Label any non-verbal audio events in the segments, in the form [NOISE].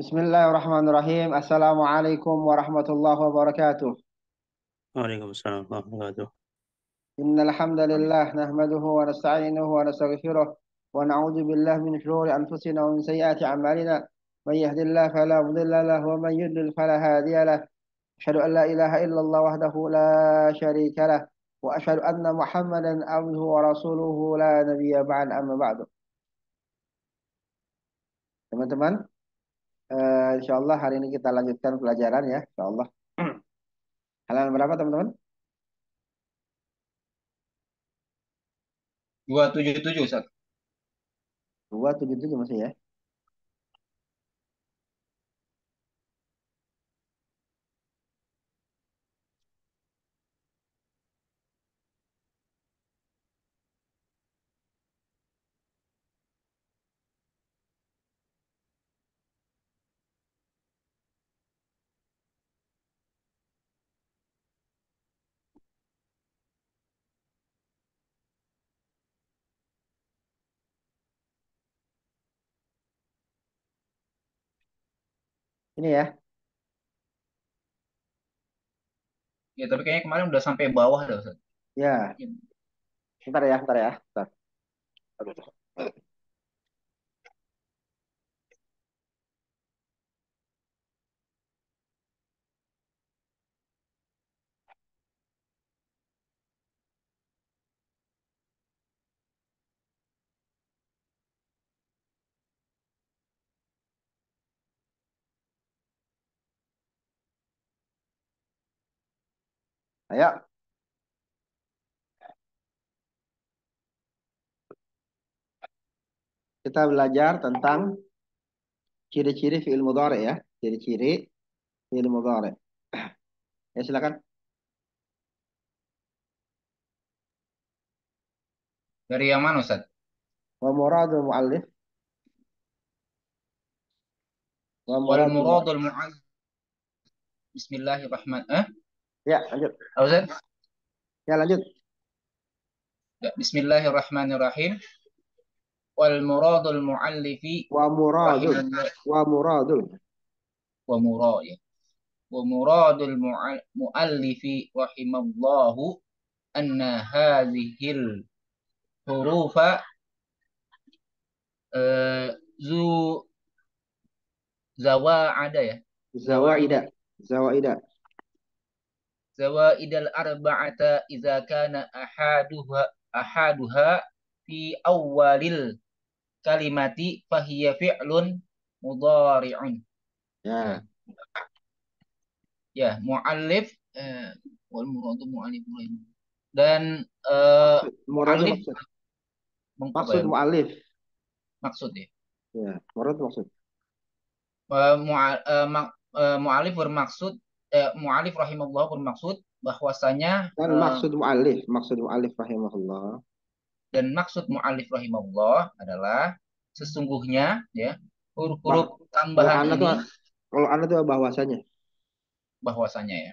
بسم الله الرحمن الرحيم السلام عليكم ورحمة الله وبركاته وعليكم السلام ورحمة الله وبركاته إن الحمد لله نحمده ونستعينه ونستغفره ونعوذ بالله من شرور أنفسنا ومن سيئات أعمالنا من يهد الله فلا مضل له ومن يضلل فلا هادي له أشهد أن لا إله إلا الله وحده لا شريك له وأشهد أن محمدا عبده ورسوله لا نبي بعد أما بعد teman-teman Uh, eh, insya Allah hari ini kita lanjutkan pelajaran ya, insya Allah. [CLEARS THROAT] Halaman berapa teman-teman? 277, Ustaz. 277 masih ya? ini ya. Ya, tapi kayaknya kemarin udah sampai bawah dah, Ustaz. Ya. Bentar ya, bentar ya. Bentar. Aduh. Ayo. Kita belajar tentang ciri-ciri fi'il mudhari ya. Ciri-ciri fi'il mudhari. [CLEARS THROAT] Ya silakan. Dari yang mana Ustaz? Wa muradul muallif. Wa muradul muallif. Bismillahirrahmanirrahim. Eh? Ya, lanjut. Auzan? Ya, lanjut. Bismillahirrahmanirrahim. Wal muradul muallifi wa muradul wa muradul wa murad Wa muradul muallifi rahimallahu anna hadhihi hurufa uh, zu zawaida ya. Zawaida. Zawaida. zawaidal arba'ata idza kana ahaduha ahaduha fi awwalil kalimati fahiya fi'lun mudhari'un. Ya. Ya, muallif eh, wal muradu muallif dan eh, muallif maksud ya? muallif maksud ya. Ya, muradu maksud. Eh, mu'alif bermaksud eh, mu'alif rahimahullah bermaksud bahwasanya dan eh, maksud mu'alif maksud mu'alif rahimahullah dan maksud mu'alif rahimahullah adalah sesungguhnya ya huruf-huruf tambahan kalau ini tuh, kalau anda tuh bahwasanya bahwasanya ya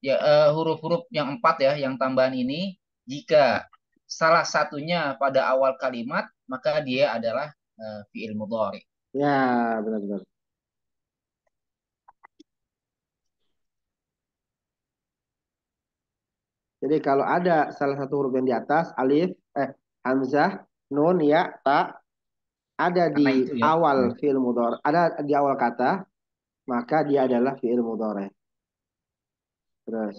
ya eh, huruf-huruf uh, yang empat ya yang tambahan ini jika salah satunya pada awal kalimat maka dia adalah uh, fiil mudhari ya benar-benar Jadi kalau ada salah satu huruf yang di atas, alif, eh, hamzah, nun, ya, ta, ada di ya? awal hmm. fi'il mudhari, ada di awal kata, maka dia adalah fi'il mudhari. Terus.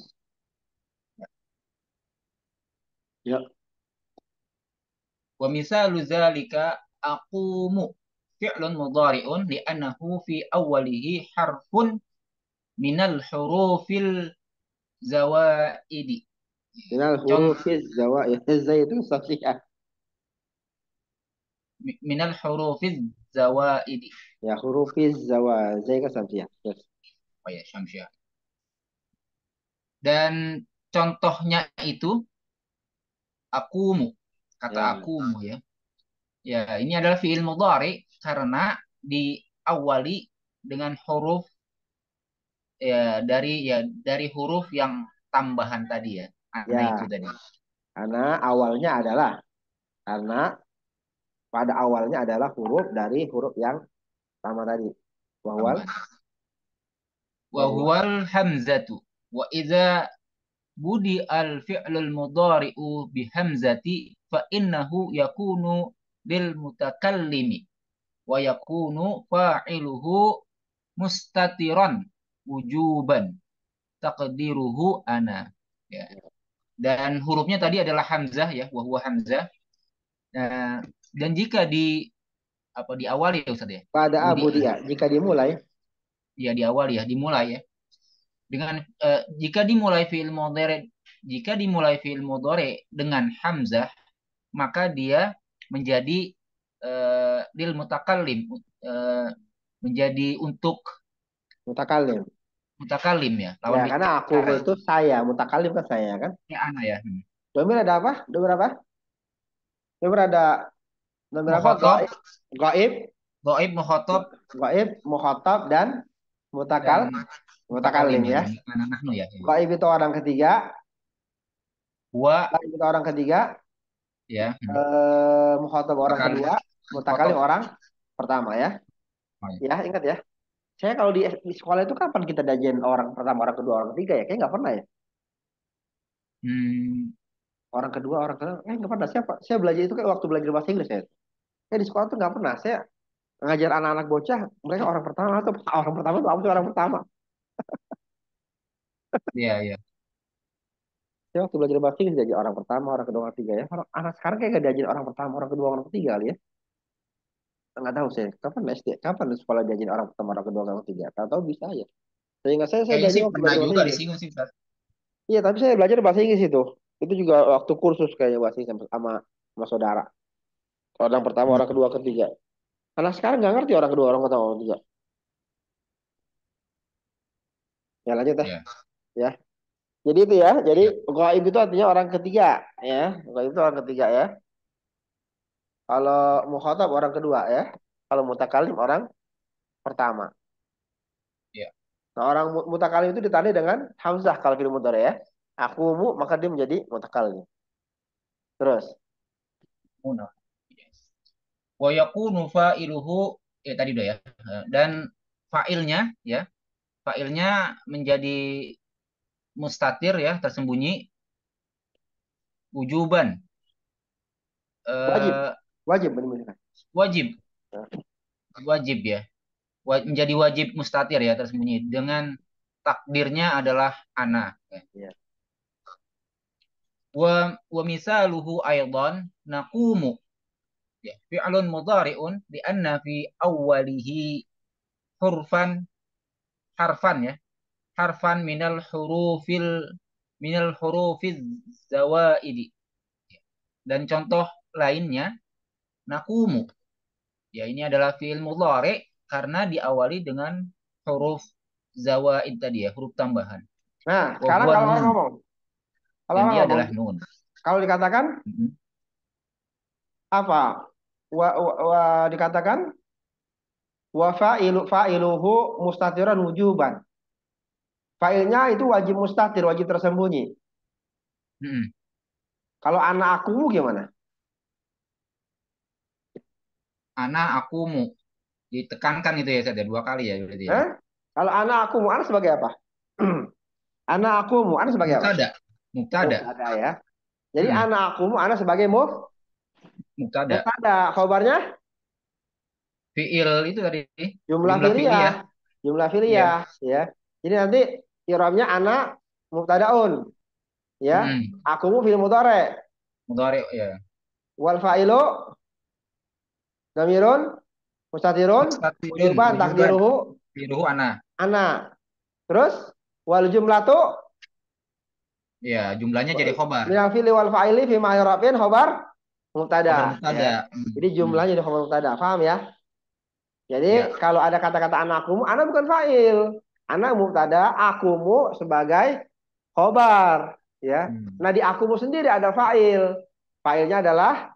ya. Wa misalu zalika aqumu fi'lun mudhari'un li'annahu fi awwalihi harfun minal hurufil zawaidi. من الحروف الزوائد Zai itu sahihah. Minal hurufiz zawaid. Ya hurufiz zawaid. Zai kan samsiah. Yes. Oh iya, Dan contohnya itu akumu. Kata ya. akumu ya. Ya, ini adalah fi'il mudhari karena diawali dengan huruf ya dari ya dari huruf yang tambahan tadi ya ya. itu tadi. Karena awalnya adalah karena pada awalnya adalah huruf dari huruf yang sama tadi. wawal Wahwal hamzatu. Wa idza budi al fi'lul mudari'u bi hamzati fa innahu yakunu bil mutakallimi wa yakunu fa'iluhu mustatiran wujuban taqdiruhu ana. Ya dan hurufnya tadi adalah hamzah ya wahwa hamzah nah, dan jika di apa diawali ya Ustaz ya pada abu dia jika dimulai ya di diawali ya dimulai ya dengan eh, jika dimulai fi'il mudhari jika dimulai fi'il mudhari dengan hamzah maka dia menjadi eh, lil mutakallim eh, menjadi untuk mutakallim mutakalim ya. Lawan ya karena aku itu saya, mutakalim kan saya kan. Ya anak ya. Hmm. Domir ada apa? Domir apa? Domir ada domir apa? Goib. Goib, gaib Goib, gaib dan mutakal dan, mutakalim ya. ya. Nah, ya. Hmm. Goib ya. itu orang ketiga. Wa Goib itu orang ketiga. Ya. Hmm. Eh, orang kedua, mutakalim orang pertama ya. Ya, ingat ya saya kalau di, di sekolah itu kapan kita dajen orang pertama orang kedua orang ketiga ya kayak nggak pernah ya Hmm, orang kedua orang ketiga eh nggak pernah saya saya belajar itu kayak waktu belajar bahasa Inggris ya saya di sekolah tuh nggak pernah saya ngajar anak-anak bocah mereka orang pertama atau [LAUGHS] orang pertama tuh apa sih orang pertama iya iya. saya waktu belajar bahasa Inggris jadi orang pertama orang kedua orang ketiga ya orang anak sekarang kayak nggak diajarin orang pertama orang kedua orang ketiga kali ya nggak tahu saya kapan SD kapan sekolah diajarin orang pertama orang kedua orang ketiga tahu tahu bisa ya saya nggak saya saya Kayaknya sih pernah juga sini sih iya tapi saya belajar bahasa Inggris itu itu juga waktu kursus kayaknya bahasa Inggris sama sama, saudara orang pertama hmm. orang kedua ketiga karena sekarang nggak ngerti orang kedua orang pertama orang ketiga ya lanjut ya yeah. ya jadi itu ya jadi yeah. itu artinya orang ketiga ya itu orang ketiga ya kalau mukhatab orang kedua ya. Kalau mutakalim orang pertama. Ya. Nah, orang mutakalim itu ditandai dengan hamzah kalau kirim motor ya. Aku mu maka dia menjadi mutakalim. Terus. Muna. Yes. Wa yakunu fa'iluhu ya tadi udah ya. Dan fa'ilnya ya. Fa'ilnya menjadi mustatir ya, tersembunyi. ujuban. Eh, Wajib. Wajib menyembelihkan. Wajib. Wajib ya. Waj ya. menjadi wajib mustatir ya tersembunyi dengan takdirnya adalah anak. Ya. ya. Wa wa misaluhu aydan naqumu. Ya, fi'lun mudhari'un bi anna fi awwalihi hurfan harfan ya. Harfan minal hurufil minal hurufiz zawaidi. Ya. Dan contoh lainnya nakumu. Ya, ini adalah fi'il mudhari karena diawali dengan huruf zawaid tadi ya, huruf tambahan. Nah, sekarang kalau ngomong. Kalau ini adalah nun. Kalau dikatakan -hmm. apa? Wa, wa, wa dikatakan wa fa'ilu fa'iluhu mustatiran wujuban. Fa'ilnya itu wajib mustatir, wajib tersembunyi. -hmm. Kalau anak aku gimana? ana aku mu ditekankan itu ya ada ya, dua kali ya berarti. Ya. Kalau ana aku mu ana sebagai apa? [CLEARS THROAT] ana aku mu ana sebagai apa? Mubtada. Mubtada. Ada ya. Jadi hmm. ana aku mu ana sebagai muf mubtada. ada khabarnya? Fiil itu tadi. Jumlah, jumlah Jumlah filia ya. ya. Jadi nanti iramnya ana mubtadaun. Ya. Hmm. Aku mu fiil mudhari. Mudhari ya. Wal fa'ilu Damirun, mustatirun, urban takdiruhu takdiruhu ana. Ana. Terus wal jumlah tuh, Ya, jumlahnya jadi khobar. Yang fili wal fa'ili fi ma'irabin khobar mutada, Ya. Hmm. Jadi jumlahnya jadi khobar mutada, Paham ya? Jadi ya. kalau ada kata-kata anakku, anak bukan fa'il. Anak mubtada, akumu sebagai khobar, ya. Hmm. Nah, di akumu sendiri ada fa'il. Fa'ilnya adalah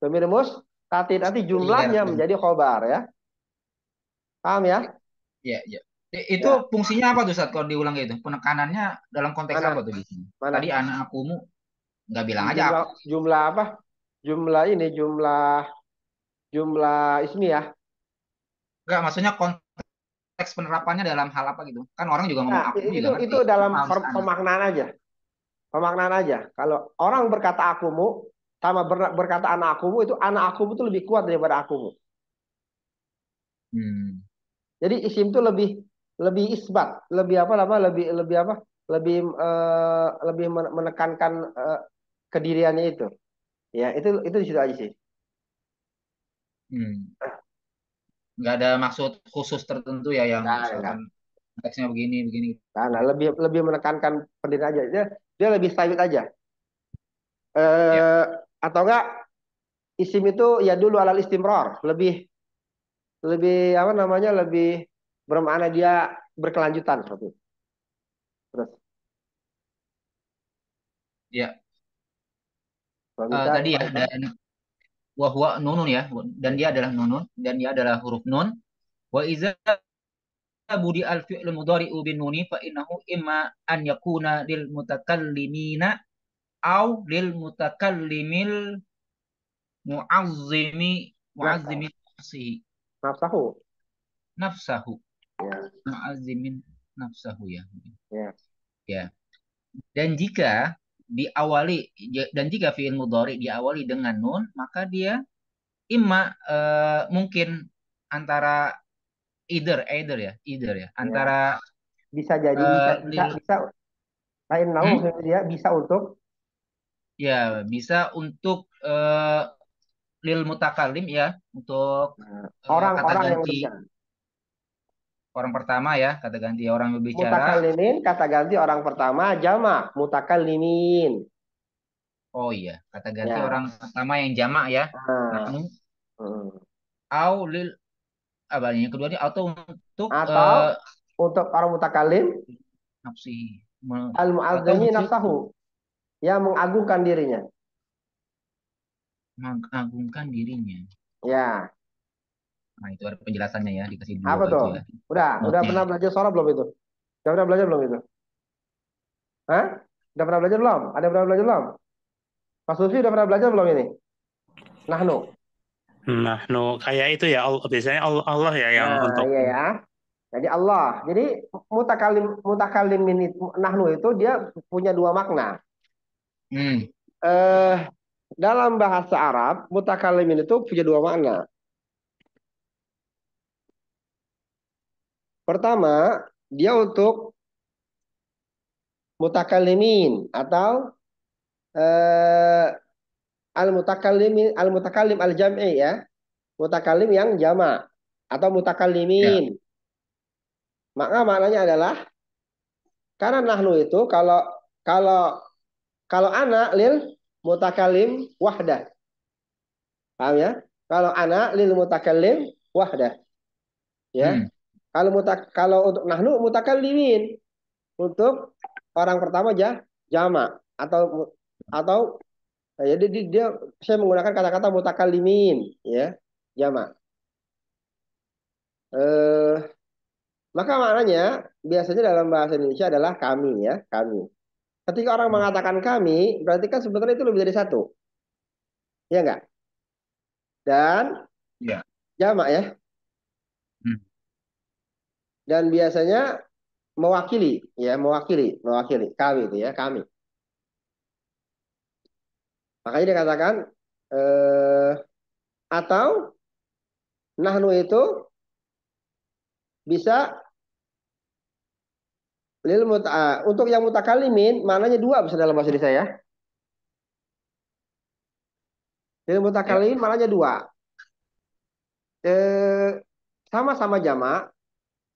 domir tapi nanti iya, jumlahnya menjadi khobar ya. Paham ya? Iya, iya. Itu ya. fungsinya apa tuh saat kalau diulang itu? Penekanannya dalam konteks mana? apa tuh di sini? Mana? Tadi anak akumu nggak bilang jumlah, aja. Apa. Jumlah apa? Jumlah ini jumlah jumlah ismi ya. Enggak, maksudnya konteks penerapannya dalam hal apa gitu. Kan orang juga ngomong nah, akumu itu, juga itu dalam pemaknaan aja. Pemaknaan aja. Kalau orang berkata akumu, sama ber, berkata anak aku itu anak aku itu lebih kuat daripada aku Hmm. Jadi isim itu lebih lebih isbat, lebih apa lama lebih lebih apa? lebih uh, lebih menekankan uh, kediriannya itu. Ya, itu itu di situ aja sih. Hmm. Nggak ada maksud khusus tertentu ya yang nah, misalkan begini begini. Nah, nah, lebih lebih menekankan pendirian aja. Dia dia lebih stabil aja. Eh, ya atau enggak isim itu ya dulu alal istimror lebih lebih apa namanya lebih bermakna dia berkelanjutan seperti itu. Terus. Ya. uh, tadi ya dan wahwa nunun ya dan dia adalah nunun dan dia adalah huruf nun. Wa iza budi al fi'l mudhari'u bin nuni fa innahu imma an yakuna lil mutakallimina au lil mutakallimil muazzimi muazzimin nafsihi nafsahu nafsahu ya muazzimin nafsahu ya ya ya dan jika diawali dan jika fiil mudhari diawali dengan nun maka dia imma uh, mungkin antara either eh, either ya either ya antara ya. bisa jadi uh, bisa bisa, bisa lain mau hmm? ya bisa untuk ya bisa untuk uh, lil mutakalim ya untuk orang-orang nah, eh, kata orang ganti yang orang pertama ya kata ganti orang berbicara mutakalimin kata ganti orang pertama jamak mutakalimin oh iya kata ganti ya. orang pertama yang jamak ya Hmm. Hmm. au lil abalnya yang kedua ini atau untuk atau uh, untuk orang mutakalim nafsi al muazzani nafsahu Ya mengagungkan dirinya. Mengagungkan dirinya. Ya. Nah, itu ada penjelasannya ya dikasih dulu Apa tuh? Ya. Udah, okay. udah pernah belajar sholat belum itu? Udah pernah belajar belum itu? Hah? Udah pernah belajar belum? Ada pernah belajar belum? Pak Sufi udah pernah belajar belum ini? Nahnu. Nahnu kayak itu ya Allah, biasanya Allah, ya yang nah, untuk. Iya ya. Jadi Allah. Jadi mutakalim mutakalimin ini nahnu itu dia punya dua makna. Uh, dalam bahasa Arab, mutakalimin itu punya dua makna. Pertama, dia untuk mutakalimin atau uh, eh, al mutakalimin al mutakalim al jam'i ya. Mutakalim yang jama atau mutakalimin. Ya. Maka maknanya adalah karena nahnu itu kalau kalau kalau anak lil mutakalim wahda. Paham ya? Kalau anak lil mutakalim wahda. Ya. Hmm. Kalau mutak kalau untuk nahnu mutakalimin untuk orang pertama aja jama atau atau jadi ya, dia, dia saya menggunakan kata-kata mutakalimin ya jama. Eh, maka maknanya biasanya dalam bahasa Indonesia adalah kami ya, kami. Ketika orang hmm. mengatakan kami, berarti kan sebetulnya itu lebih dari satu. Iya enggak? Dan ya. jamak ya. Hmm. Dan biasanya mewakili ya, mewakili, mewakili kami itu ya, kami. Makanya dia katakan eh, atau nahnu itu bisa lil muta ah, untuk yang mutakalimin mananya dua bisa dalam bahasa Indonesia ya lil mutakalimin ya. mananya dua eh sama-sama jama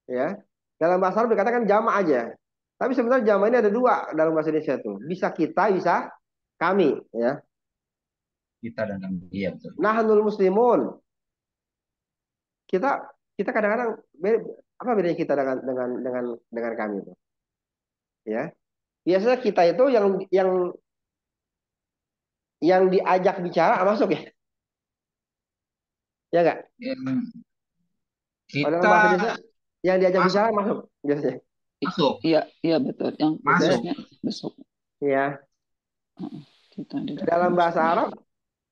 ya dalam bahasa Arab dikatakan jama aja tapi sebenarnya jama ini ada dua dalam bahasa Indonesia tuh bisa kita bisa kami ya kita dan kami iya betul nahnul muslimun kita kita kadang-kadang apa bedanya kita dengan dengan dengan dengan kami itu ya biasanya kita itu yang yang yang diajak bicara masuk ya ya enggak kita yang diajak masuk. bicara masuk biasanya masuk iya iya betul yang masuk masuk iya kita dalam bahasa Arab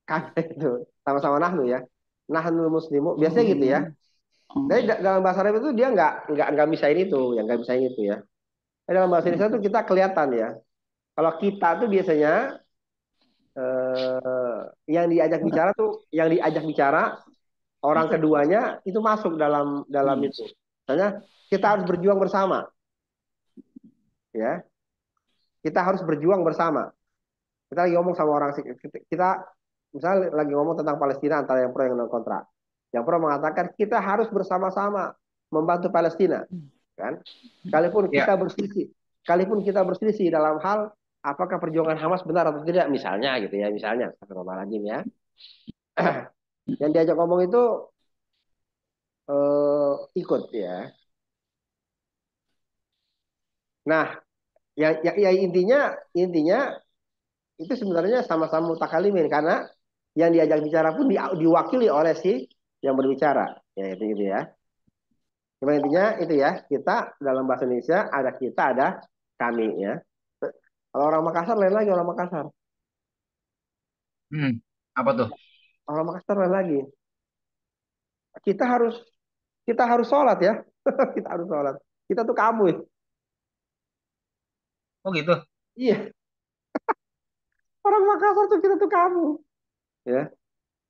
kan [LAUGHS] itu sama-sama nahnu ya nahnu muslimu biasanya hmm. gitu ya oh. Jadi dalam bahasa Arab itu dia nggak nggak nggak bisa ini tuh, yang nggak bisa ini tuh ya Eh, dalam bahasa Indonesia itu kita kelihatan ya. Kalau kita tuh biasanya eh, yang diajak bicara tuh yang diajak bicara orang keduanya itu masuk dalam dalam hmm. itu. Misalnya kita harus berjuang bersama. Ya. Kita harus berjuang bersama. Kita lagi ngomong sama orang kita misalnya lagi ngomong tentang Palestina antara yang pro yang kontra. Yang pro mengatakan kita harus bersama-sama membantu Palestina. Hmm kan? Hmm. Kalaupun ya. kita berselisih, kalaupun kita berselisih dalam hal apakah perjuangan Hamas benar atau tidak, misalnya gitu ya, misalnya, lagi ya. [CLEARS THROAT] Yang diajak ngomong itu eh, ikut ya. Nah, ya, ya, ya intinya intinya itu sebenarnya sama-sama mutakalimin karena yang diajak bicara pun di, diwakili oleh si yang berbicara ya itu gitu ya Cuma intinya itu ya, kita dalam bahasa Indonesia ada kita, ada kami ya. Kalau orang Makassar lain lagi orang Makassar. Hmm, apa tuh? Orang Makassar lain lagi. Kita harus kita harus sholat ya. [LAUGHS] kita harus sholat. Kita tuh kamu ya. Oh gitu. Iya. [LAUGHS] orang Makassar tuh kita tuh kamu. Ya.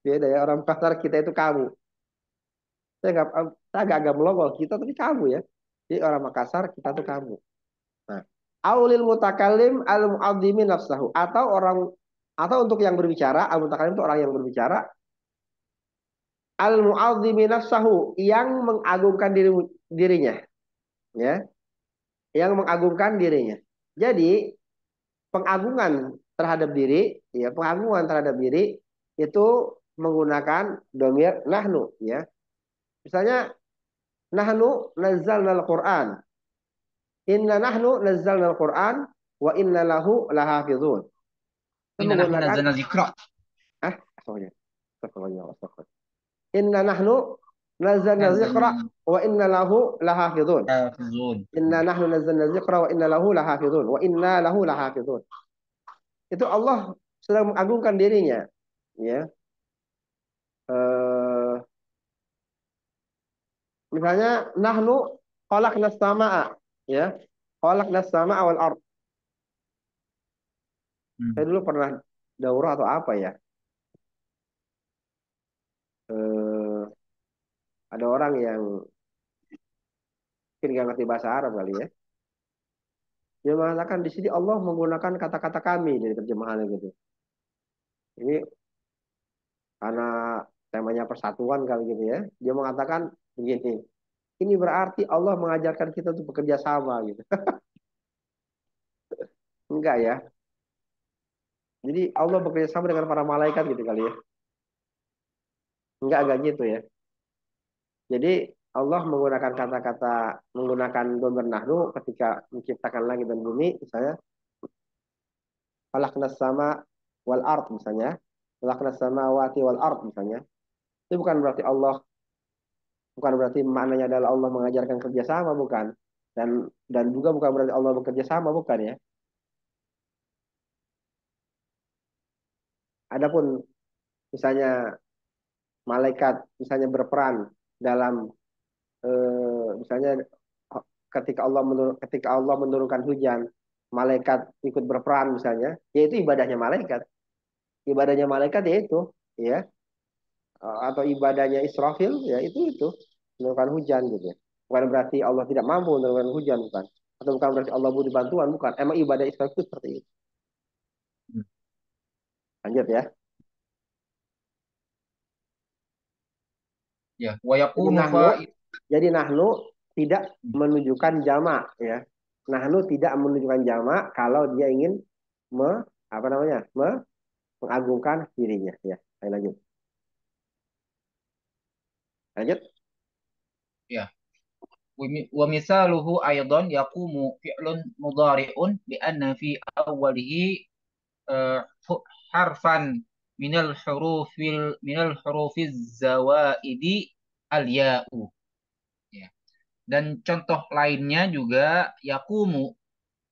Beda ya orang Makassar kita itu kamu saya nggak ah, saya agak agak melongol kita tapi kamu ya jadi orang Makassar kita tuh kamu nah aulil mutakalim al muadzimin nafsahu atau orang atau untuk yang berbicara al mutakalim itu orang yang berbicara al muadzimin nafsahu yang mengagungkan diri, dirinya ya yang mengagungkan dirinya jadi pengagungan terhadap diri ya pengagungan terhadap diri itu menggunakan domir nahnu ya Misalnya nahnu nazzalna al-Qur'an. Inna nahnu nazzalna al-Qur'an wa inna lahu lahafizun. Inna nahnu nazzalna dzikra. Ah, eh, astagfirullah. Astagfirullah, astagfirullah. Inna nahnu nazzalna dzikra wa inna lahu lahafizun. Inna nahnu nazzalna dzikra wa inna lahu lahafizun. Wa inna lahu lahafizun. Itu Allah sedang mengagungkan dirinya, ya. Uh, Misalnya nahnu khalaqna samaa ya. khalaqna samaa wal ard. Hmm. Saya dulu pernah daurah atau apa ya? Eh, ada orang yang mungkin nggak ngerti bahasa Arab kali ya. Dia mengatakan di sini Allah menggunakan kata-kata kami dari terjemahannya gitu. Ini karena temanya persatuan kali gitu ya. Dia mengatakan begini ini berarti Allah mengajarkan kita untuk bekerja sama gitu [LAUGHS] enggak ya jadi Allah bekerja sama dengan para malaikat gitu kali ya enggak agak gitu ya jadi Allah menggunakan kata-kata menggunakan don nahnu ketika menciptakan langit dan bumi misalnya kena sama wal art misalnya kena sama wati wal art misalnya itu bukan berarti Allah bukan berarti maknanya adalah Allah mengajarkan kerjasama bukan dan dan juga bukan berarti Allah bekerja sama bukan ya Adapun misalnya malaikat misalnya berperan dalam eh, misalnya ketika Allah menur, ketika Allah menurunkan hujan malaikat ikut berperan misalnya yaitu ibadahnya malaikat ibadahnya malaikat yaitu ya, ya. Eh, atau ibadahnya Israfil ya itu itu menurunkan hujan gitu. Ya. Bukan berarti Allah tidak mampu menurunkan hujan bukan. Atau bukan berarti Allah butuh bantuan bukan. Emang ibadah Islam itu seperti itu. Hmm. Lanjut ya. Ya, jadi nahnu, tidak hmm. menunjukkan jama, ya. Nahnu tidak menunjukkan jama kalau dia ingin me, apa namanya? Me, mengagungkan dirinya ya. lanjut. Lanjut wa misaluhu aydan Yakumu fi'lun mudhari'un bi anna fi awwalihi uh, harfan minal hurufil minal hurufiz zawaidi al ya'u ya. dan contoh lainnya juga yakumu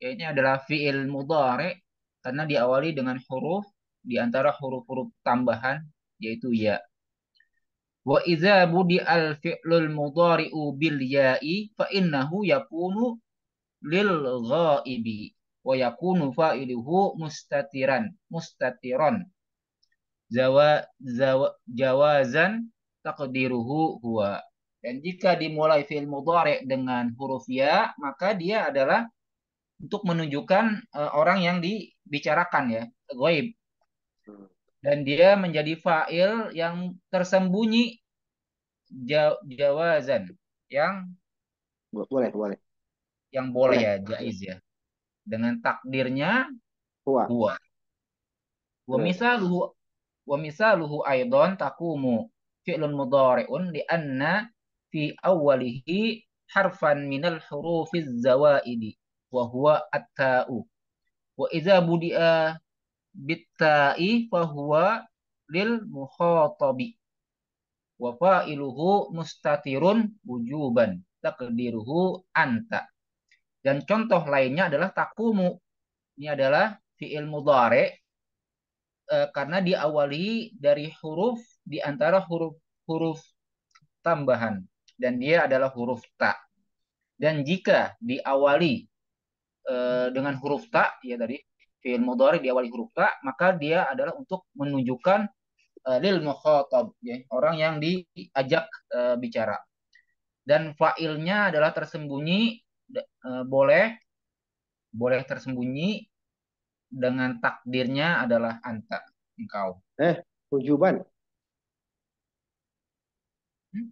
ini adalah fi'il mudhari karena diawali dengan huruf diantara huruf-huruf tambahan yaitu ya Wa idza budi al fi'lul mudhari'u bil ya'i fa innahu yakunu lil ghaibi wa yakunu fa'iluhu mustatiran mustatiran zawa, zawa jawazan taqdiruhu huwa dan jika dimulai fi'il mudhari dengan huruf ya maka dia adalah untuk menunjukkan uh, orang yang dibicarakan ya ghaib dan dia menjadi fa'il yang tersembunyi jawazan yang boleh boleh yang boleh, boleh. ya jaiz ya dengan takdirnya huwa huwa wa misaluhu wa misaluhu aydon takumu fi'lun mudhari'un lianna fi awwalihi harfan minal hurufiz zawaidi wa huwa at-ta'u wa idza budi'a bitta'i fahuwa lil mukhatabi wa fa'iluhu mustatirun wujuban takdiruhu anta dan contoh lainnya adalah takumu ini adalah fi'il mudhari e, karena diawali dari huruf di antara huruf huruf tambahan dan dia adalah huruf ta dan jika diawali e, dengan huruf ta ya tadi fi'il mudhari diawali huruf ta maka dia adalah untuk menunjukkan uh, lil mukhatab ya orang yang diajak uh, bicara dan fa'ilnya adalah tersembunyi uh, boleh boleh tersembunyi dengan takdirnya adalah anta engkau eh ujuban hmm?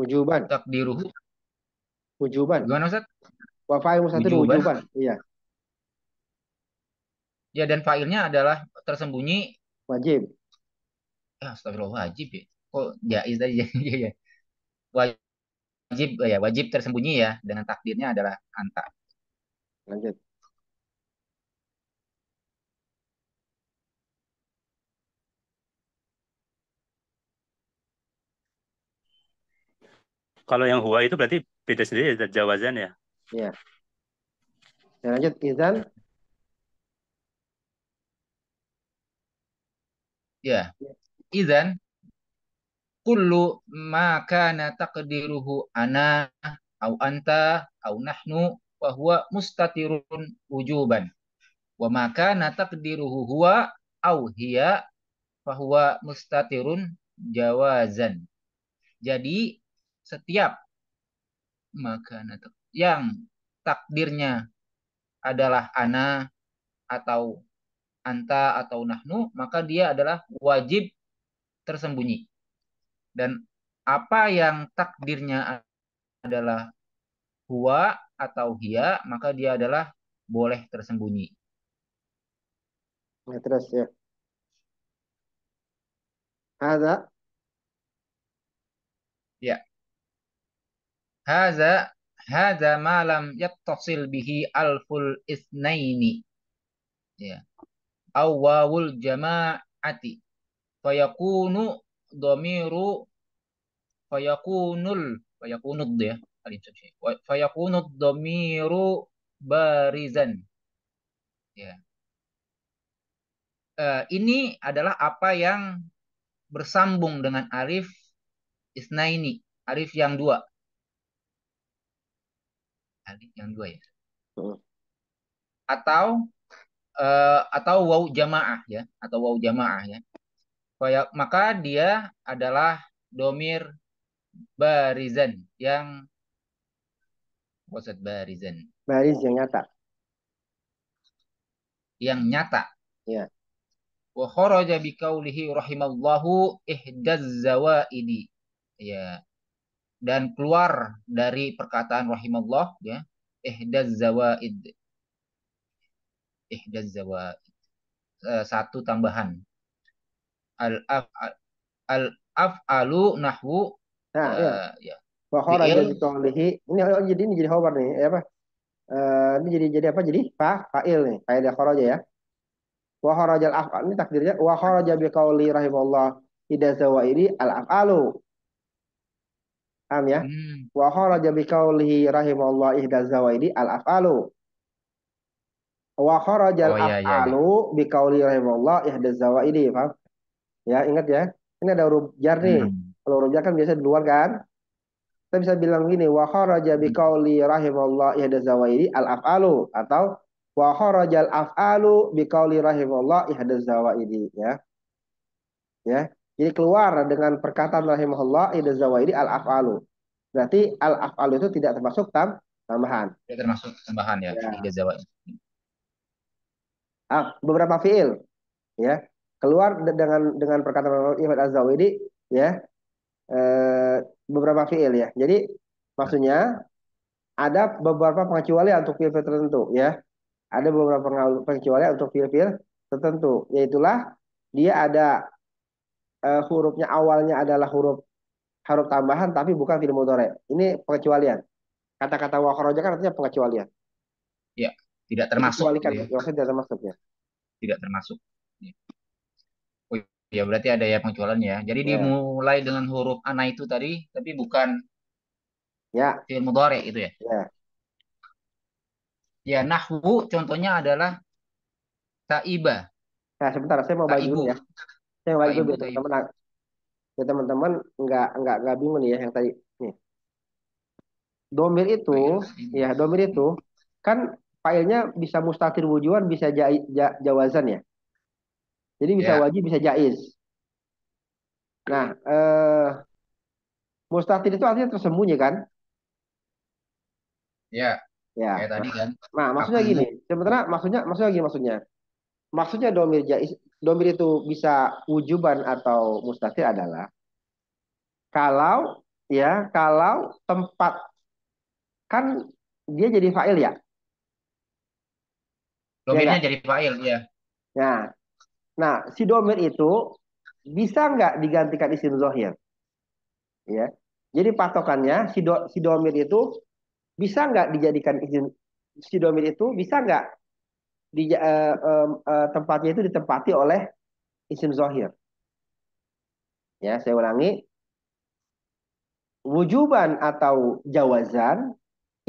ujuban takdiruhu ujuban gimana Ustaz? Wa ujuban. Iya. Ya dan failnya adalah tersembunyi wajib. Ya, astagfirullah wajib ya. Kok ya tadi [LAUGHS] ya, ya, ya. Wajib oh ya, wajib tersembunyi ya dengan takdirnya adalah anta. Lanjut. Kalau yang huwa itu berarti beda sendiri ya, jawazan ya? Iya. Nah, lanjut izan Ya. Izan kullu ma kana taqdiruhu ana au anta au nahnu wa huwa mustatirun wujuban. Wa ma kana taqdiruhu huwa au hiya huwa mustatirun jawazan. Jadi setiap maka yang takdirnya adalah ana atau anta atau nahnu, maka dia adalah wajib tersembunyi. Dan apa yang takdirnya adalah huwa atau hia, maka dia adalah boleh tersembunyi. Ya, terus ya. Haza. Ya. Haza haza malam yattasil bihi alful isnaini. Ya aw jama'ati fayakunu domiru fayakunul fayakunud ya fayakunud domiru barizan ya uh, ini adalah apa yang bersambung dengan arif isnaini arif yang dua arif yang dua ya hmm. atau uh, atau wau jamaah ya atau wau jamaah ya maka dia adalah domir barizan yang maksud barizan baris yang nyata yang nyata ya wa kharaja bi qaulihi rahimallahu ihdaz zawaidi ya dan keluar dari perkataan rahimallahu ya ihdaz zawaid ihdaz zawaid eh, satu tambahan al af al afalu nahwu nah, uh, ya. Wa kharaja Ini jadi ini jadi khabar nih, ya apa? Uh, ini jadi jadi apa? Jadi fa fa'il nih, fa'il ya, kharaja ya. Wa kharajal al afal ini takdirnya wa kharaja bi rahimallah rahimahullah idza al afalu. Paham ya? Hmm. Wa kharaja bi qawlihi rahimahullah idza zawaili al afalu. Wa kharajal oh, iya, af'alu iya. iya. biqauli rahimahullah ihdaz zawaidi, paham? Ya, ingat ya. Ini ada huruf jar nih. Hmm. Kalau huruf jar kan biasa di luar kan? Kita bisa bilang gini, wa kharaja hmm. biqauli ada ihdaz zawaidi al af'alu atau wa kharajal af'alu biqauli ada ihdaz zawaidi, ya. Ya. Jadi keluar dengan perkataan rahimahullah ihdaz zawaidi al af'alu. Berarti al af'alu itu tidak termasuk tam tambahan. Tidak termasuk tambahan ya, ya. Ihdaz zawaidi. Ah, beberapa fiil ya keluar dengan dengan perkataan Imam Az-Zawidi ya eh, beberapa fiil ya. Jadi maksudnya ada beberapa pengecualian untuk fiil tertentu ya. Ada beberapa pengecualian untuk fiil-fiil tertentu yaitulah dia ada e, hurufnya awalnya adalah huruf huruf tambahan tapi bukan fiil mudhari. Ini pengecualian. Kata-kata wakhraja kan artinya pengecualian. Ya. Gitu ya. tidak termasuk ya. tidak termasuk ya tidak termasuk oh ya berarti ada ya pengecualian ya jadi ya. dimulai dengan huruf ana itu tadi tapi bukan ya fi'il mudhari itu ya ya ya nahwu contohnya adalah taiba nah sebentar saya mau bagi ya saya mau bagi dulu teman-teman ya teman-teman nggak nggak nggak bingung nih ya yang tadi nih domir itu ya domir itu kan failnya bisa mustatir wujuan, bisa ja, ja, jawazan ya. Jadi bisa yeah. wajib, bisa jais. Nah, eh, mustatir itu artinya tersembunyi kan? Ya. Yeah. Ya. Kayak tadi kan. Nah, maksudnya Apa gini, sebenarnya maksudnya maksudnya gini maksudnya. Maksudnya domir jais domir itu bisa wujuban atau mustatir adalah kalau ya kalau tempat kan dia jadi fa'il ya Domainnya ya, ya jadi file iya. ya. Nah, nah si domain itu bisa nggak digantikan isim zohir? Ya. Jadi patokannya si, do, si domain itu bisa nggak dijadikan isim si domain itu bisa nggak di uh, eh, uh, eh, uh, tempatnya itu ditempati oleh isim zohir. Ya, saya ulangi. Wujuban atau jawazan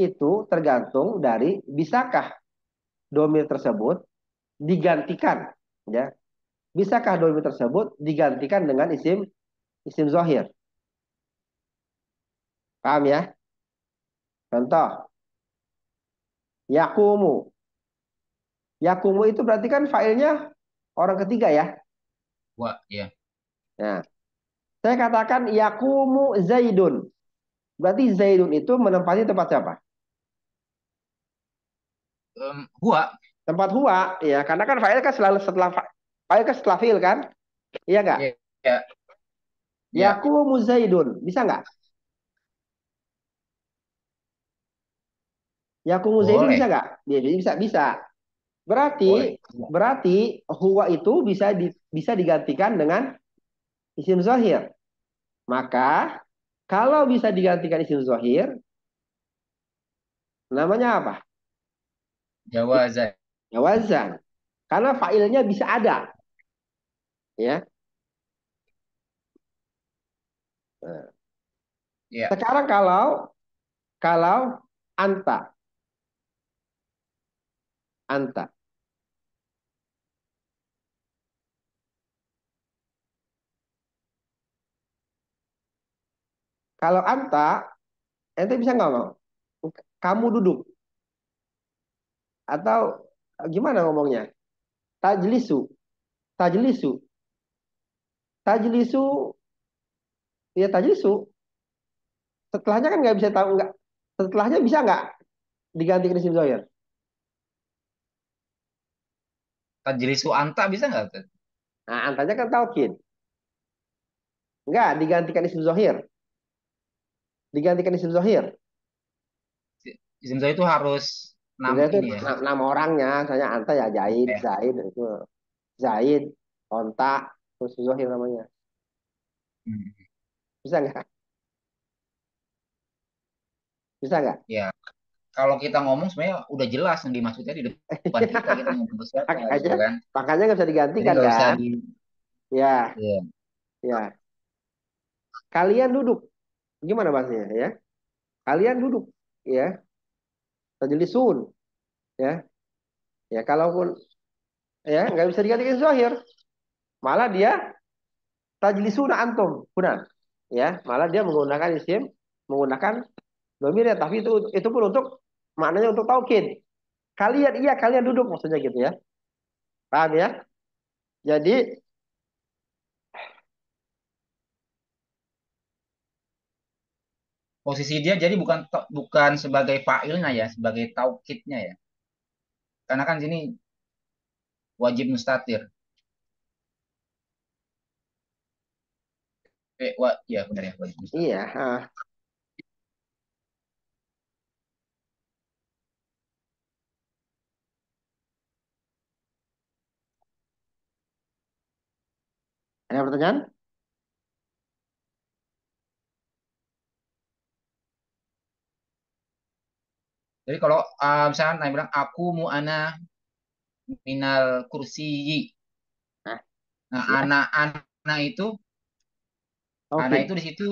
itu tergantung dari bisakah domain tersebut digantikan ya bisakah domain tersebut digantikan dengan isim isim zohir paham ya contoh yakumu yakumu itu berarti kan failnya orang ketiga ya wa iya. ya nah saya katakan yakumu zaidun berarti zaidun itu menempati tempat siapa um, Hua. Tempat Hua, ya. Karena kan fa'il kan selalu setelah fa'il kan setelah fil kan? Iya nggak? Iya. Ya. Iya. aku ya. Muzaidun, bisa nggak? Yakumu Zaidun bisa nggak? Ya, bisa, bisa. Berarti Boleh. berarti huwa itu bisa di, bisa digantikan dengan isim zohir. Maka kalau bisa digantikan isim zohir, namanya apa? Jawazan. Ya Jawazan. Ya Karena failnya bisa ada. Ya. Ya. Sekarang kalau kalau anta anta Kalau anta, ente bisa nggak mau? Kamu duduk atau gimana ngomongnya? Tajlisu. Tajlisu. Tajlisu ya tajlisu. Setelahnya kan nggak bisa tahu nggak. Setelahnya bisa nggak diganti ke isim zohir? Tajlisu anta bisa nggak? Nah, antanya kan talqin. Enggak, digantikan isim zohir. Digantikan isim zohir. Isim zohir itu harus nama, itu, ya. orangnya misalnya Anta ya Zaid eh. Zaid itu Zaid Onta terus namanya hmm. bisa nggak bisa nggak ya kalau kita ngomong sebenarnya udah jelas yang dimaksudnya di depan [LAUGHS] kita kita ngomong siapa gitu kan makanya nggak bisa digantikan Jadi, kan di... ya yeah. ya kalian duduk gimana bahasanya ya kalian duduk ya tajlisun ya ya kalaupun ya nggak bisa dikatakan zahir malah dia tajlisun antum guna ya malah dia menggunakan isim menggunakan domir ya tapi itu itu pun untuk maknanya untuk taukid kalian iya kalian duduk maksudnya gitu ya paham ya jadi posisi dia jadi bukan bukan sebagai fa'ilnya ya, sebagai taukidnya ya. Karena kan sini wajib mustatir. Eh, wa, ya benar ya wajib mustatir. Iya. Uh. Ada pertanyaan? Jadi kalau uh, ah, misalnya Nabi bilang aku mu ana minal kursiyi. Nah, iya. anak-anak ya. itu okay. anak itu di situ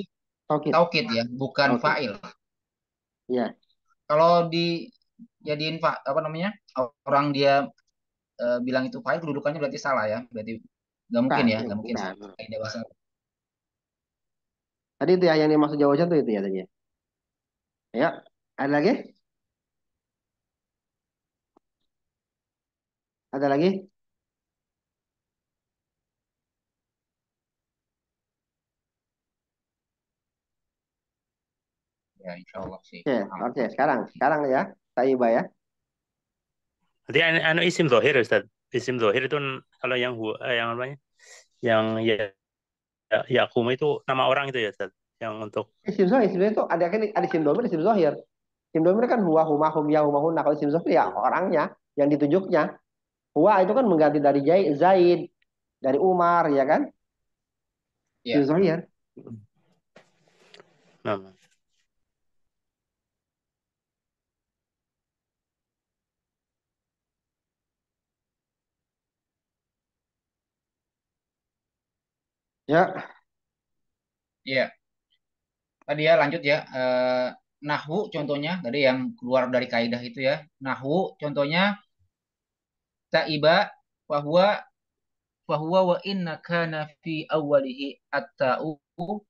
taukid. taukid ya, bukan taukid. fa'il. Iya. Kalau di jadiin fa, apa namanya? orang dia uh, bilang itu fa'il kedudukannya berarti salah ya. Berarti nggak nah, mungkin ya, nggak iya, mungkin. Nah. Tadi itu ya yang dimaksud jawaban tuh itu ya tadi Ya, ya ada lagi? Ada lagi? Ya, insya Allah sih. Oke, okay, nah, okay. sekarang, sekarang ya, Taiba ya. Jadi anu isim zohir Ustaz. Isim zohir itu kalau yang eh, yang namanya yang ya ya yakum itu nama orang itu ya Ustaz. Yang untuk isim zohir isim itu ada kan ada isim domir, isim zohir. Isim domir kan huwa huma hum ya huma hunna. Kalau isim zohir ya orangnya yang ditunjuknya. Wa itu kan mengganti dari Zaid, dari Umar, ya kan? Ya. Zuhair. Nah. Ya. Iya. Tadi ya lanjut ya. Eh, nahwu contohnya tadi yang keluar dari kaidah itu ya. Nahwu contohnya taiba bahwa bahwa wa inna kana fi awwalihi at walakin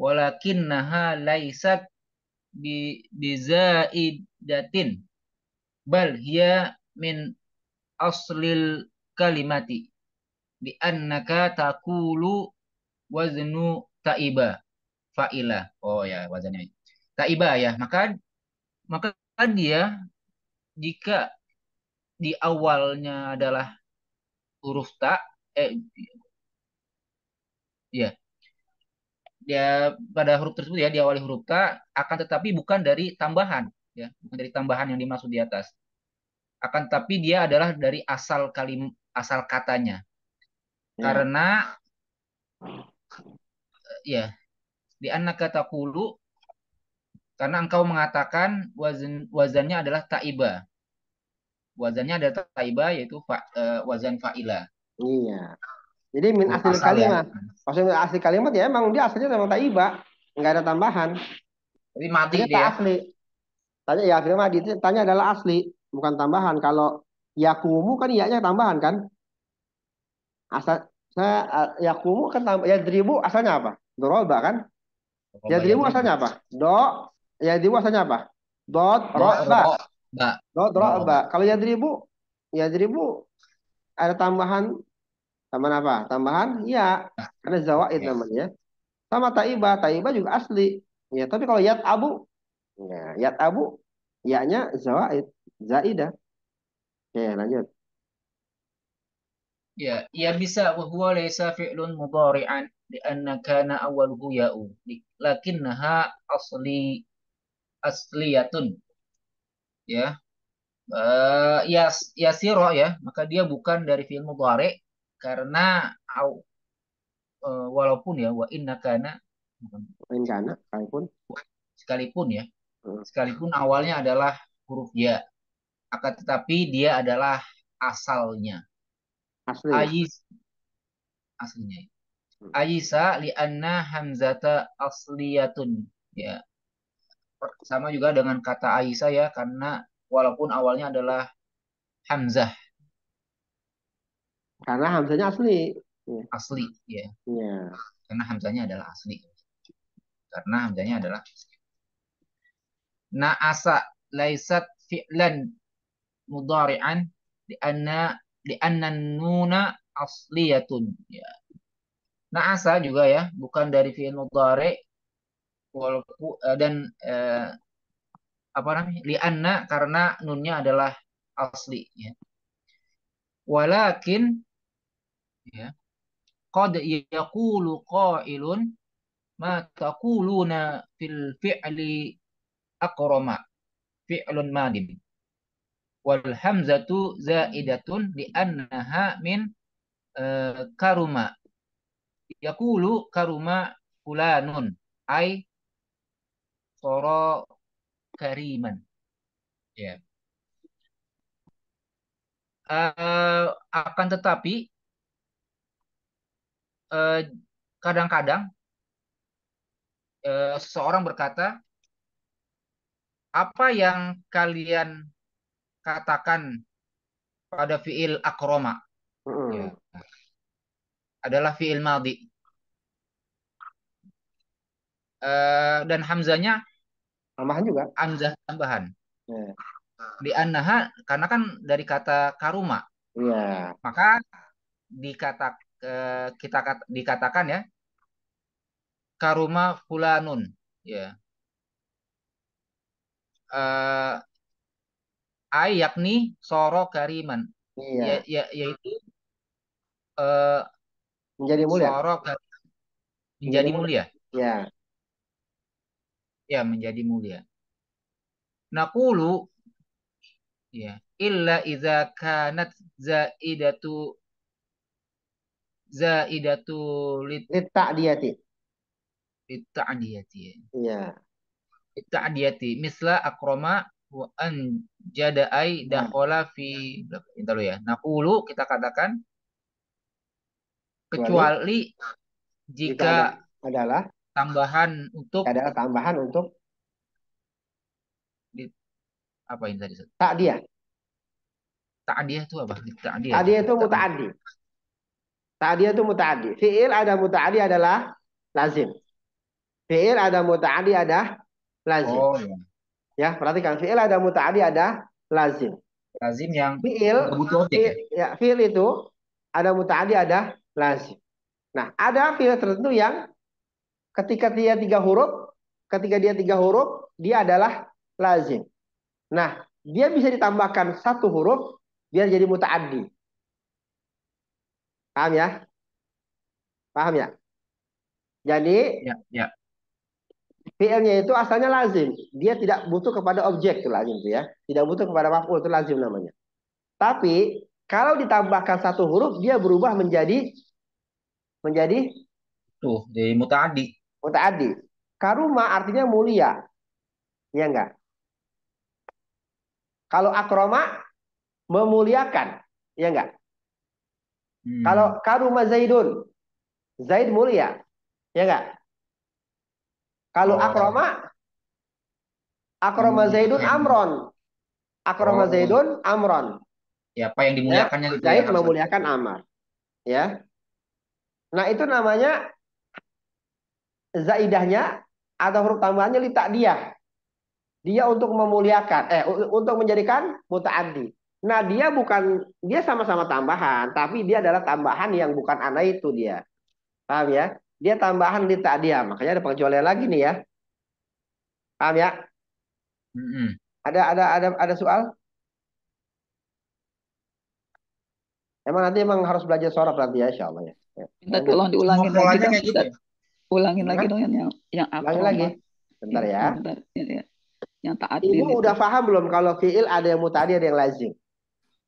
walakinnaha laisat bi bizaidatin bal hiya min aslil kalimati bi annaka taqulu waznu taiba faila oh ya wazannya taiba ya maka maka dia jika di awalnya adalah huruf ta eh ya ya pada huruf tersebut ya diawali huruf ta akan tetapi bukan dari tambahan ya bukan dari tambahan yang dimaksud di atas akan tetapi dia adalah dari asal kalim asal katanya hmm. karena ya di anak kata kulu karena engkau mengatakan wazan wazannya adalah taiba wazannya ada taiba yaitu fa, uh, wazan fa'ila. Iya. Jadi min asli kalimat. Ya. Maksudnya asli kalimat ya emang dia aslinya memang taiba, enggak ada tambahan. Tapi mati dia. asli. Tanya ya akhirnya mati. Tanya adalah asli, bukan tambahan. Kalau yakumu kan yaknya tambahan kan? Asal saya eh, yakumu kan tambah ya dribu asalnya apa? Doroba kan? Ya dribu asalnya apa? Do ya dribu asalnya apa? Dot roba. Mbak. Kalau ya ribu ada tambahan Tambahan apa? Tambahan? Iya. Karena nah. zawaid yes. namanya. Sama taiba, taiba juga asli. Ya, tapi kalau yat abu, ya, yat abu, yaknya zawaid, zaidah. Oke, lanjut. Ya, ya bisa wa huwa laysa fi'lun mudhari'an li'anna kana awwaluhu ya'u. Lakinnaha asli asliyatun ya uh, ya ya siro ya maka dia bukan dari fi'il mudhari karena au uh, walaupun ya wa inna kana bukan kana sekalipun sekalipun ya hmm. sekalipun awalnya adalah huruf ya akan tetapi dia adalah asalnya asli Ayis, aslinya hmm. Aisa li'anna hamzata asliyatun ya sama juga dengan kata Aisyah ya karena walaupun awalnya adalah Hamzah. Karena Hamzahnya asli. Iya. Asli, ya. Yeah. Karena Hamzahnya adalah asli. Karena Hamzahnya adalah Naasa laisat fi'lan mudari'an di'anna di'anna nuna asliyatun. Ya. Naasa juga ya, bukan dari fi'il mudari walaupun uh, dan uh, apa namanya lianna karena nunnya adalah asli ya. Walakin ya qad yaqulu qailun ma taquluna fil fi'li aqrama fi'lun madin wal hamzatu zaidatun liannaha min uh, karuma yaqulu karuma fulanun ai nasoro kariman. Ya. Uh, akan tetapi eh, kadang-kadang uh, uh, seseorang berkata apa yang kalian katakan pada fiil akroma mm. ya, adalah fiil maldi uh, dan hamzanya Tambahan juga. Hamzah tambahan. Yeah. Di annaha karena kan dari kata karuma. Iya. Yeah. Maka dikata eh, kita dikatakan ya karuma fulanun. Ya. Yeah. Eh, ay yakni soro kariman. Iya. Ya, ya, yaitu eh, menjadi mulia. Soro Menjadi, menjadi mulia. mulia. Ya ya menjadi mulia. Nakulu ya illa idza kanat zaidatu zaidatu lit ta'diyati lit ta'diyati ya, ya. lit ta'diyati misla akroma wa an ai dakhala fi entar ya Nakulu kita katakan kecuali jika adalah tambahan untuk ada tambahan untuk apa yang tadi tak dia tak dia itu apa tak dia itu tak dia itu mutaadi fiil ada mutaadi adalah lazim fiil ada mutaadi ada lazim oh, ya. ya perhatikan fiil ada mutaadi ada lazim lazim yang fiil fiil, ya? ya fiil itu ada mutaadi ada lazim nah ada fiil tertentu yang Ketika dia tiga huruf, ketika dia tiga huruf, dia adalah lazim. Nah, dia bisa ditambahkan satu huruf biar jadi mutaaddi. Paham ya? Paham ya? Jadi, ya, ya. PL-nya itu asalnya lazim. Dia tidak butuh kepada objek itu lazim itu ya. Tidak butuh kepada maf'ul itu lazim namanya. Tapi kalau ditambahkan satu huruf dia berubah menjadi menjadi tuh jadi mutaaddi mutaaddi. Oh, karuma artinya mulia. Iya enggak? Kalau akroma memuliakan, iya enggak? Hmm. Kalau karuma Zaidun, Zaid mulia, iya enggak? Kalau oh. akroma akroma hmm. Zaidun amron. Akroma oh. Zaidun amron. Ya, apa yang ya, dimuliakannya ya, Zaid memuliakan Amar. Ya. Nah, itu namanya zaidahnya atau huruf tambahannya li dia. Dia untuk memuliakan, eh untuk menjadikan mutaaddi. Nah, dia bukan dia sama-sama tambahan, tapi dia adalah tambahan yang bukan ana itu dia. Paham ya? Dia tambahan li dia. Makanya ada pengecualian lagi nih ya. Paham ya? Mm -hmm. Ada ada ada ada soal? Emang nanti emang harus belajar sorak nanti ya, insya Allah ya. Minta tolong diulangin lagi. Ulangin lagi dong yang yang, yang Ulangin lagi. Bentar iya, ya. Bentar. Ya, ya. Yang taat Ibu udah paham belum kalau fiil ada yang mutadi ada yang lazim?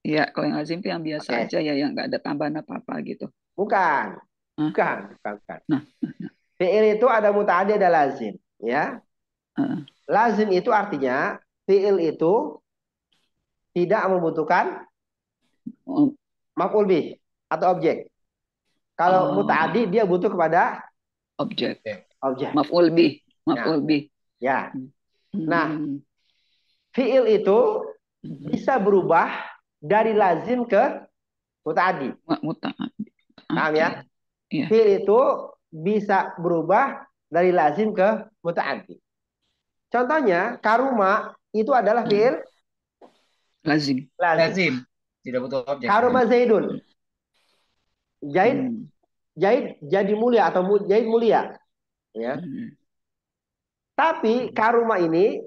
Iya, kalau yang lazim itu yang biasa okay. aja ya, yang nggak ada tambahan apa-apa gitu. Bukan. Bukan, bukan, bukan. Nah, nah, nah. Fiil itu ada mutadi ada lazim, ya. Uh. Lazim itu artinya fiil itu tidak membutuhkan makulbi atau objek. Kalau oh. mutadi dia butuh kepada objek. Objek. Maf'ul bih, maf'ul ya. bih. Ya. Hmm. Nah, fiil itu hmm. bisa berubah dari lazim ke mutaaddi mutaaddi Paham ya? ya? Fiil itu bisa berubah dari lazim ke mutaaddi Contohnya, karuma itu adalah hmm. fiil lazim. Lazim. lazim. Tidak butuh objek. Karuma Zaidun. Zaid hmm jahit jadi mulia atau jahit mulia. Ya. Tapi karuma ini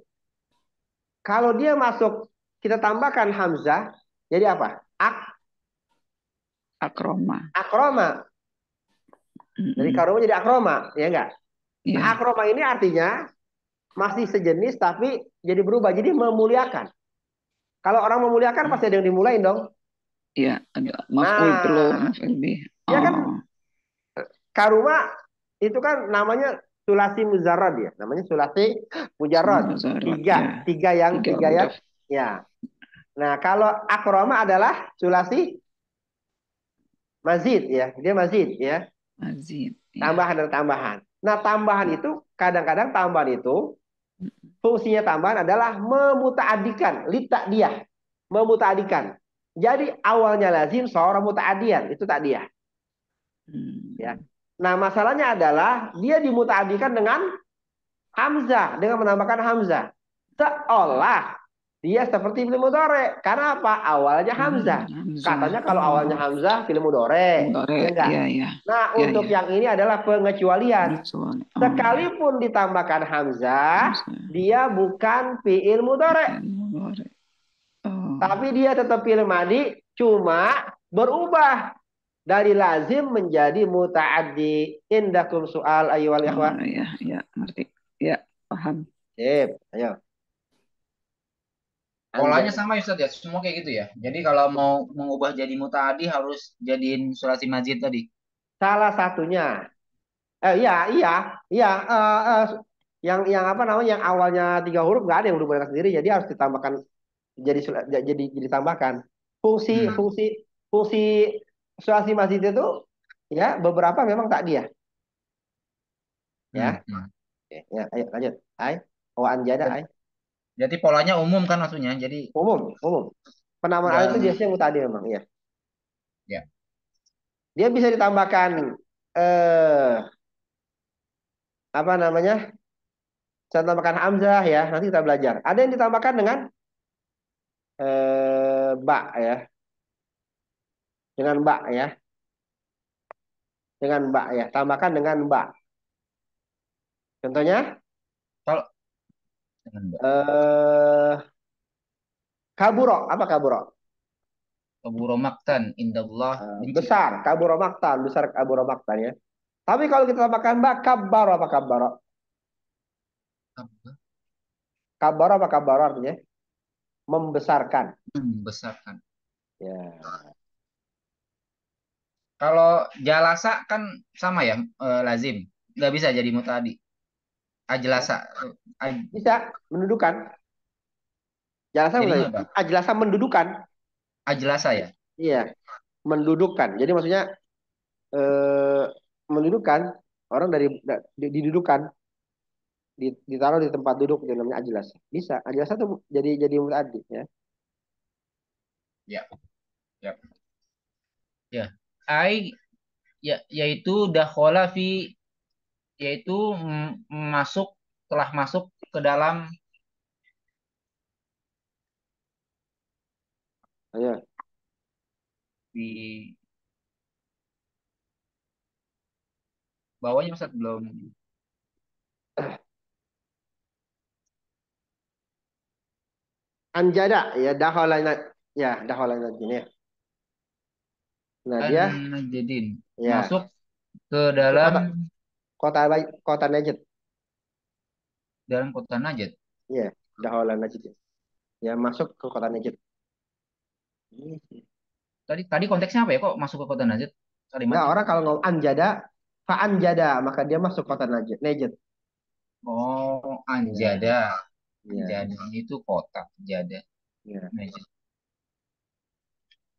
kalau dia masuk kita tambahkan hamzah jadi apa? Ak akroma. Akroma. Jadi karuma jadi akroma, ya enggak? Ya. akroma ini artinya masih sejenis tapi jadi berubah jadi memuliakan. Kalau orang memuliakan mm. pasti ada yang dimulain dong. Iya, ada nah. mas nah, kan oh. Karuma itu kan namanya sulasi muzarad ya, namanya sulasi muzarad Tiga, ya. tiga yang tiga, tiga yang ya. Nah, kalau akroma adalah sulasi mazid ya, dia mazid ya. Mazid. Ya. Tambahan dan tambahan. Nah, tambahan itu kadang-kadang tambahan itu fungsinya tambahan adalah memutaadikan lita dia, memutaadikan. Jadi awalnya lazim seorang mutaadian itu tak dia. Hmm. Ya. Nah, masalahnya adalah dia dimutadikan dengan hamzah dengan menambahkan hamzah. Seolah dia seperti film mudore. Karena apa? Awalnya hmm, Hamzah. Hamzah. Katanya kalau awalnya hmm. Hamzah film mudore. ya, ya, Nah, ya, untuk ya. yang ini adalah pengecualian. Oh. Sekalipun ditambahkan Hamzah, Hamzah, dia bukan fiil mudore. Oh. Tapi dia tetap film madi, cuma berubah dari lazim menjadi mutaaddi. Indakum soal ayu wal yahwa. Oh, ya, ya, ngerti. Ya, paham. Sip, ayo. Polanya sama Ustaz ya, semua kayak gitu ya. Jadi kalau mau mengubah jadi mutaadi harus jadiin surasi masjid tadi. Salah satunya. Eh, iya, iya, iya. Uh, uh, yang yang apa namanya yang awalnya tiga huruf nggak ada yang berubah sendiri, jadi harus ditambahkan jadi jadi jadi ditambahkan. Fungsi hmm. fungsi fungsi suasi masjid itu ya beberapa memang tak dia. Ya. Hmm. Ya, ayo lanjut. Hai. Oh anjada hai. Jadi polanya umum kan maksudnya. Jadi umum, umum. Penamaan dan... itu biasanya tadi memang, ya. Ya. Dia bisa ditambahkan eh apa namanya? Saya tambahkan hamzah ya, nanti kita belajar. Ada yang ditambahkan dengan eh ba ya dengan mbak ya. Dengan mbak ya, tambahkan dengan mbak Contohnya? Kalau eh kaburo, apa kaburo? Kaburo maktan indallah. Eh, besar, kaburo maktan, besar kaburo maktan ya. Tapi kalau kita tambahkan mbak kabar apa kabaro? kabar apa kabaro artinya? Membesarkan. Membesarkan. Ya. Kalau jalasa kan sama ya eh, lazim, nggak bisa jadi mutadi. Ajelasa. Aj bisa mendudukan. Jalasa mendudukan. Ajelasa mendudukan. Ajelasa ya. Iya, mendudukan. Jadi maksudnya eh, mendudukan orang dari didudukan ditaruh di tempat duduk di gitu, namanya ajelasa. Bisa, ajelasa tuh jadi jadi mutadi ya. Ya. Ya. Ya ai ya, yaitu dakhala fi yaitu masuk telah masuk ke dalam ya Di bawahnya Ustaz belum. Anjada ya dahala ya ini ya. Nah, kan dia ya masuk ke dalam kota kota, kota Najd. Dalam kota Najd. Iya, Dahola Najd. Ya, masuk ke kota Najd. Tadi tadi konteksnya apa ya kok masuk ke kota Najd? Kalimatnya. Nah, orang kalau ngomong anjada, fa anjada, maka dia masuk kota Najd. Najd. Oh, anjada. Ya. ya. itu kota, Anjada Ya.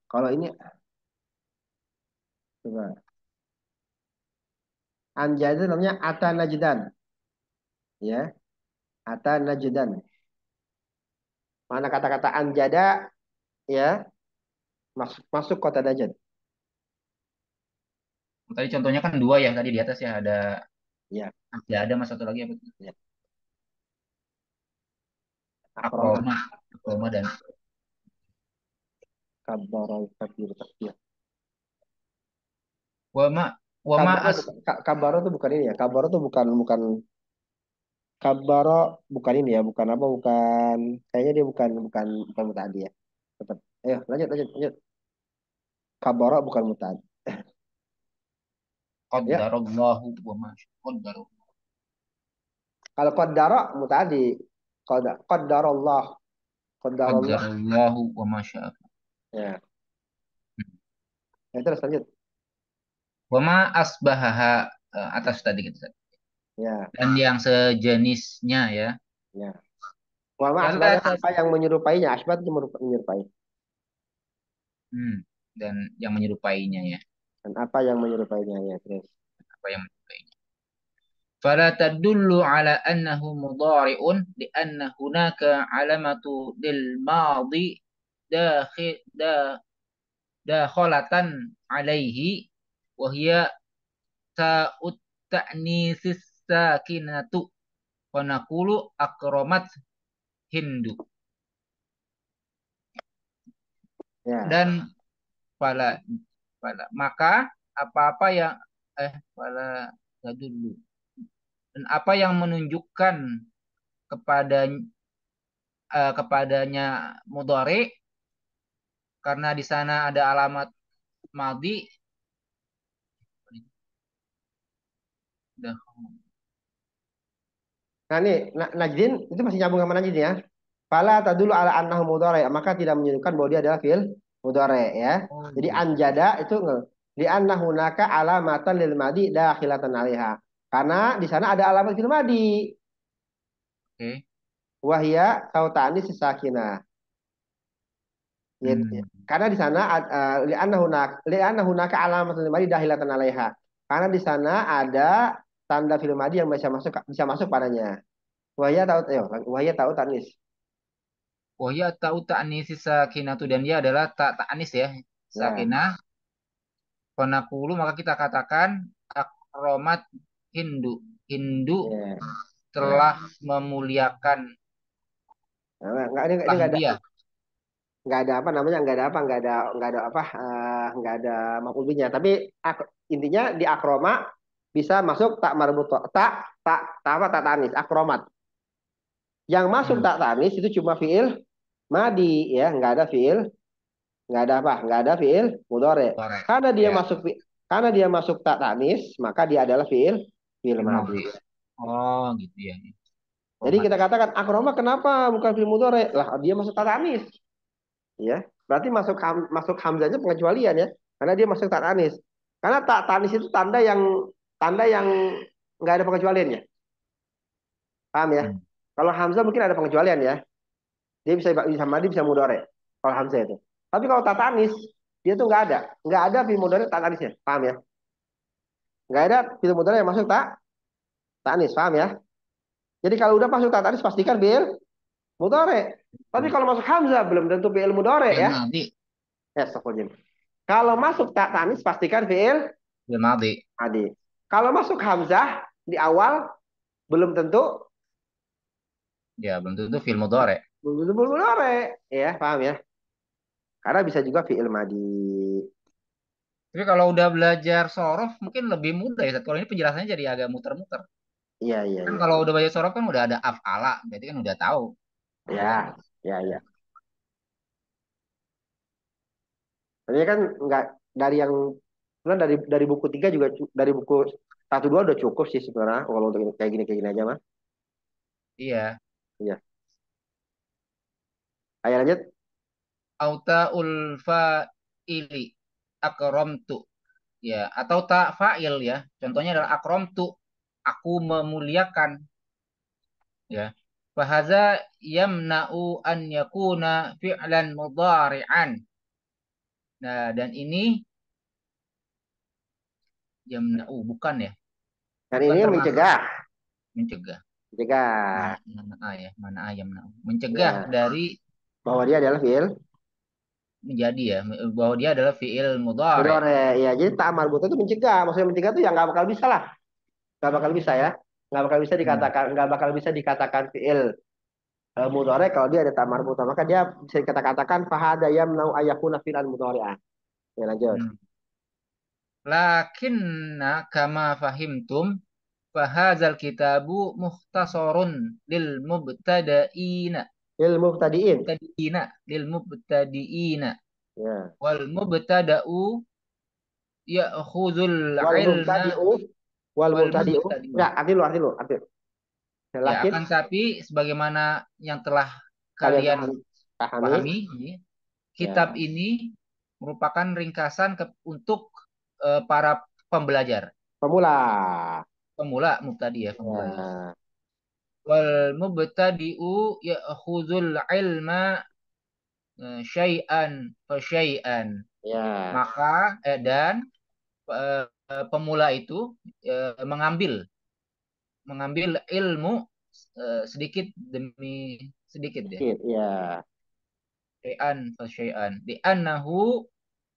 Kalau ini Coba. Anjay itu namanya Atta Najdan. Ya. Ata Najdan. Mana kata-kata Anjada ya masuk masuk kota Najd. Tadi contohnya kan dua yang tadi di atas ya ada ya ada mas satu lagi apa? Ya. Akroma, Akroma dan Takbir. Wama Wama as bukan, kabaro tuh bukan ini ya. Kabaro tuh bukan bukan kabaro bukan ini ya, bukan apa bukan kayaknya dia bukan bukan bukan mutadi ya. Tetap. Ayo eh, lanjut lanjut lanjut. Kabaro bukan mutadi. [LAUGHS] Qadarallahu ya. wa ma qadarallahu. Kalau qaddara mutadi. Qaddarallah. Qaddarallahu wa ma syaa. Ya. Ya terus lanjut. Wama asbahaha e, atas tadi gitu. Ya. Dan yang sejenisnya ya. Ya. Wama asbahaha apa yang menyerupainya? Asbah itu menyerupai. Hmm. Dan yang menyerupainya ya. Dan apa yang menyerupainya ya, terus. Apa yang menyerupainya. Fala tadullu ala annahu mudari'un di anna hunaka alamatu lil madi dakhil alaihi wahia ta'ut ta'nisis sakinatu wa naqulu akramat hindu ya. dan pala pala maka apa-apa yang eh pala dulu dan apa yang menunjukkan kepada eh, kepadanya mudhari karena di sana ada alamat madi the home. Nah ini Najdin itu masih nyambung sama Najdin ya. Fala tadulu ala annahu mudhari, maka tidak menunjukkan bahwa dia adalah fil mudhari ya. Oh, Jadi anjada itu di annahu naka alamatan lil madi dakhilatan alaiha. Karena di sana ada alamat fil madi. Oke. Okay. Wahya tautani sisakina. Gitu ya. Hmm. Karena di sana uh, li annahu naka alamatan lil madi dakhilatan alaiha. Karena di sana ada tanda fi'il madi yang bisa masuk bisa masuk padanya. Wahya tahu ayo, wahya tahu tanis. Wahya tahu tanis sakinah tu dan dia adalah tak tanis ya, ya. Sakinah. Konakulu maka kita katakan akromat Hindu. Hindu ya. telah ya. memuliakan enggak, ini, enggak ada nggak ada apa namanya nggak ada apa nggak ada nggak ada apa eh, nggak uh, ada makulbinya tapi ak, intinya di akroma bisa masuk tak marbuto tak tak tak tak tanis akromat yang masuk hmm. tak tanis itu cuma fiil madi ya nggak ada fiil nggak ada apa nggak ada fiil mudore karena dia ya. masuk karena dia masuk tak tanis maka dia adalah fiil fiil madi oh gitu ya gitu. jadi kita katakan akroma kenapa bukan fiil mudore lah dia masuk tak tanis ya berarti masuk ham, masuk hamzahnya pengecualian ya karena dia masuk tak tanis karena tak tanis itu tanda yang tanda yang nggak ada pengecualiannya. Paham ya? Hmm. Kalau Hamzah mungkin ada pengecualian ya. Dia bisa bisa madi, bisa mudore. Kalau Hamzah itu. Tapi kalau tatanis, dia tuh nggak ada. Nggak ada film mudore tatanisnya. Paham ya? Nggak ada film mudore yang masuk tak tatanis. Paham ya? Jadi kalau udah masuk tatanis pastikan bil mudore. Tapi hmm. kalau masuk Hamzah belum tentu bil mudore ya. Ya, yes, Kalau masuk tak tanis pastikan fi'il Fi'il Adi. Kalau masuk hamzah di awal belum tentu ya belum tentu fi'il mudhari. Belum tentu fi'il mudhari, ya, paham ya? Karena bisa juga fi'il madi. Tapi kalau udah belajar sorof mungkin lebih mudah ya. Kalau ini penjelasannya jadi agak muter-muter. Iya, iya. Kan ya. kalau udah belajar sorof kan udah ada af'ala, berarti kan udah tahu. Iya, iya, iya. Tapi kan nggak dari yang Cuman dari dari buku tiga juga dari buku satu dua udah cukup sih sebenarnya kalau untuk kayak gini kayak gini aja mah. Iya. Iya. Ayo lanjut. Auta ulfa ili akramtu. Ya, atau tak fa'il ya. Contohnya adalah akramtu. Aku memuliakan. Ya. Fahaza yamna'u an yakuna fi'lan mudhari'an. Nah, dan ini yang oh, bukan ya dan ini termasuk. mencegah mencegah mencegah mana, mana a ya mana a mana mencegah ya. dari bahwa dia adalah fiil menjadi ya bahwa dia adalah fiil mudhari. ya. jadi ta'mal buta itu mencegah. Maksudnya mencegah itu yang nggak bakal bisa lah. Nggak bakal bisa ya. Nggak bakal bisa dikatakan hmm. nggak bakal bisa dikatakan fiil uh, mudhari kalau dia ada ta'mal buta. Maka dia bisa dikatakan fahada yamnau ayakuna fi'lan mudhari'ah. Ya lanjut. Hmm. Lakinna kama fahimtum fahazal kitabu muhtasorun lil mubtada'ina. Lil mubtadi'in. Mubtadi'ina. Lil mubtadi'ina. Ya. Wal mubtada'u ya'khudul ilma. Wal mubtadi'u. Ya, arti lu, arti lu. Arti. Ya, akan tapi sebagaimana yang telah kalian pahami, pahami kitab ya. ini merupakan ringkasan ke, untuk uh, para pembelajar? Pemula. Pemula mubtadi ya, pemula. Ya. mubtadi u ya khuzul ilma eh, syai'an fa syai'an. Ya. Maka eh, dan eh, pemula itu eh, mengambil mengambil ilmu eh, sedikit demi sedikit, sedikit ya. ya. Syai'an fa syai'an. Di annahu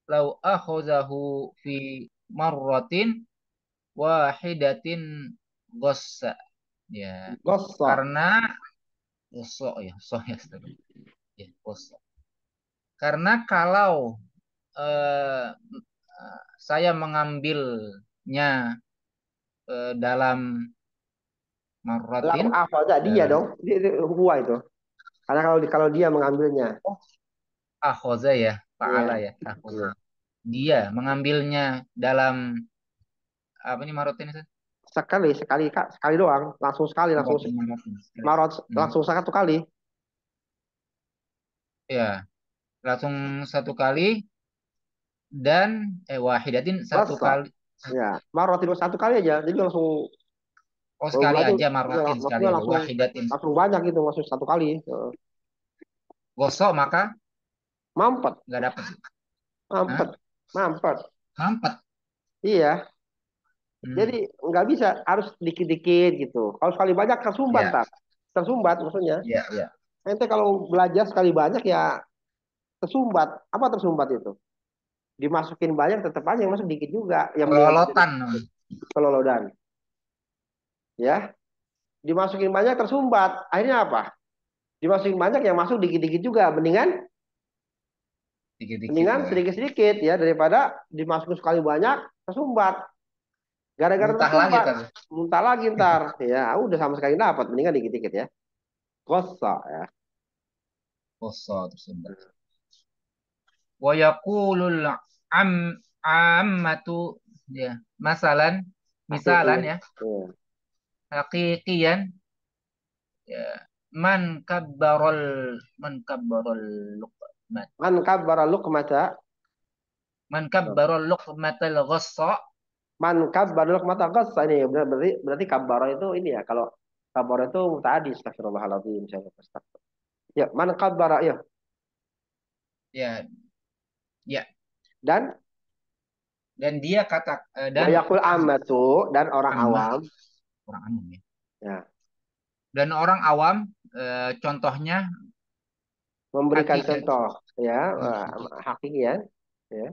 lau akhozahu fi marratin wahidatin gossa. Ya. Gossa. Karena gossa ya, so ya, ya gossa. Karena kalau eh, saya mengambilnya eh, dalam marratin. Lau akhoza dia eh, dong, dia, dia, dia, itu. Karena kalau kalau dia mengambilnya. Oh, akhoza ya. Ta'ala iya. ya. aku Dia mengambilnya dalam apa ini marotin ini? Sekali, sekali kak, sekali doang, langsung sekali, oh, langsung marot, hmm. langsung satu kali. Ya, langsung satu kali dan eh wahidatin satu Masa. kali. Ya, marotin satu kali aja, jadi langsung Oh sekali aja marotin sekali, langsung, wahidatin. Langsung banyak gitu, langsung satu kali. Gosok maka Mampet. Gak dapet. Mampet. Mampet. Mampet. Iya. Hmm. Jadi nggak bisa, harus dikit-dikit gitu. Kalau sekali banyak tersumbat, yeah. tak? Tersumbat maksudnya. Iya, yeah, iya. Yeah. Ente kalau belajar sekali banyak ya tersumbat. Apa tersumbat itu? Dimasukin banyak tetap aja yang masuk dikit juga. Yang kelolotan. Kelolodan. Ya. Dimasukin banyak tersumbat. Akhirnya apa? Dimasukin banyak yang masuk dikit-dikit juga. Mendingan Mendingan sedikit-sedikit ya daripada dimasukin sekali banyak tersumbat. Gara-gara muntah tersumbat, lagi kan? muntah lagi ntar. [LAUGHS] ya udah sama sekali dapat, mendingan dikit-dikit ya. Kosa ya. Kosa tersumbat. Wa yaqulul am ammatu ya masalan misalan ya iya. hakikian ya man kabbarol man kabbarol Nah. Man. kabbara luqmata. Man kabbara luqmata al-ghassa. Man kabbara luqmata ghassa ini berarti berarti kabbara itu ini ya kalau kabbara itu mutadi astagfirullahalazim saya pasti. Ya, man kabbara ya. Ya. Ya. Dan dan dia kata eh, dan yaqul amatu dan orang amat. awam orang umum ya. ya. Dan orang awam eh, contohnya memberikan Hakikat. contoh ya hakikat ya, ya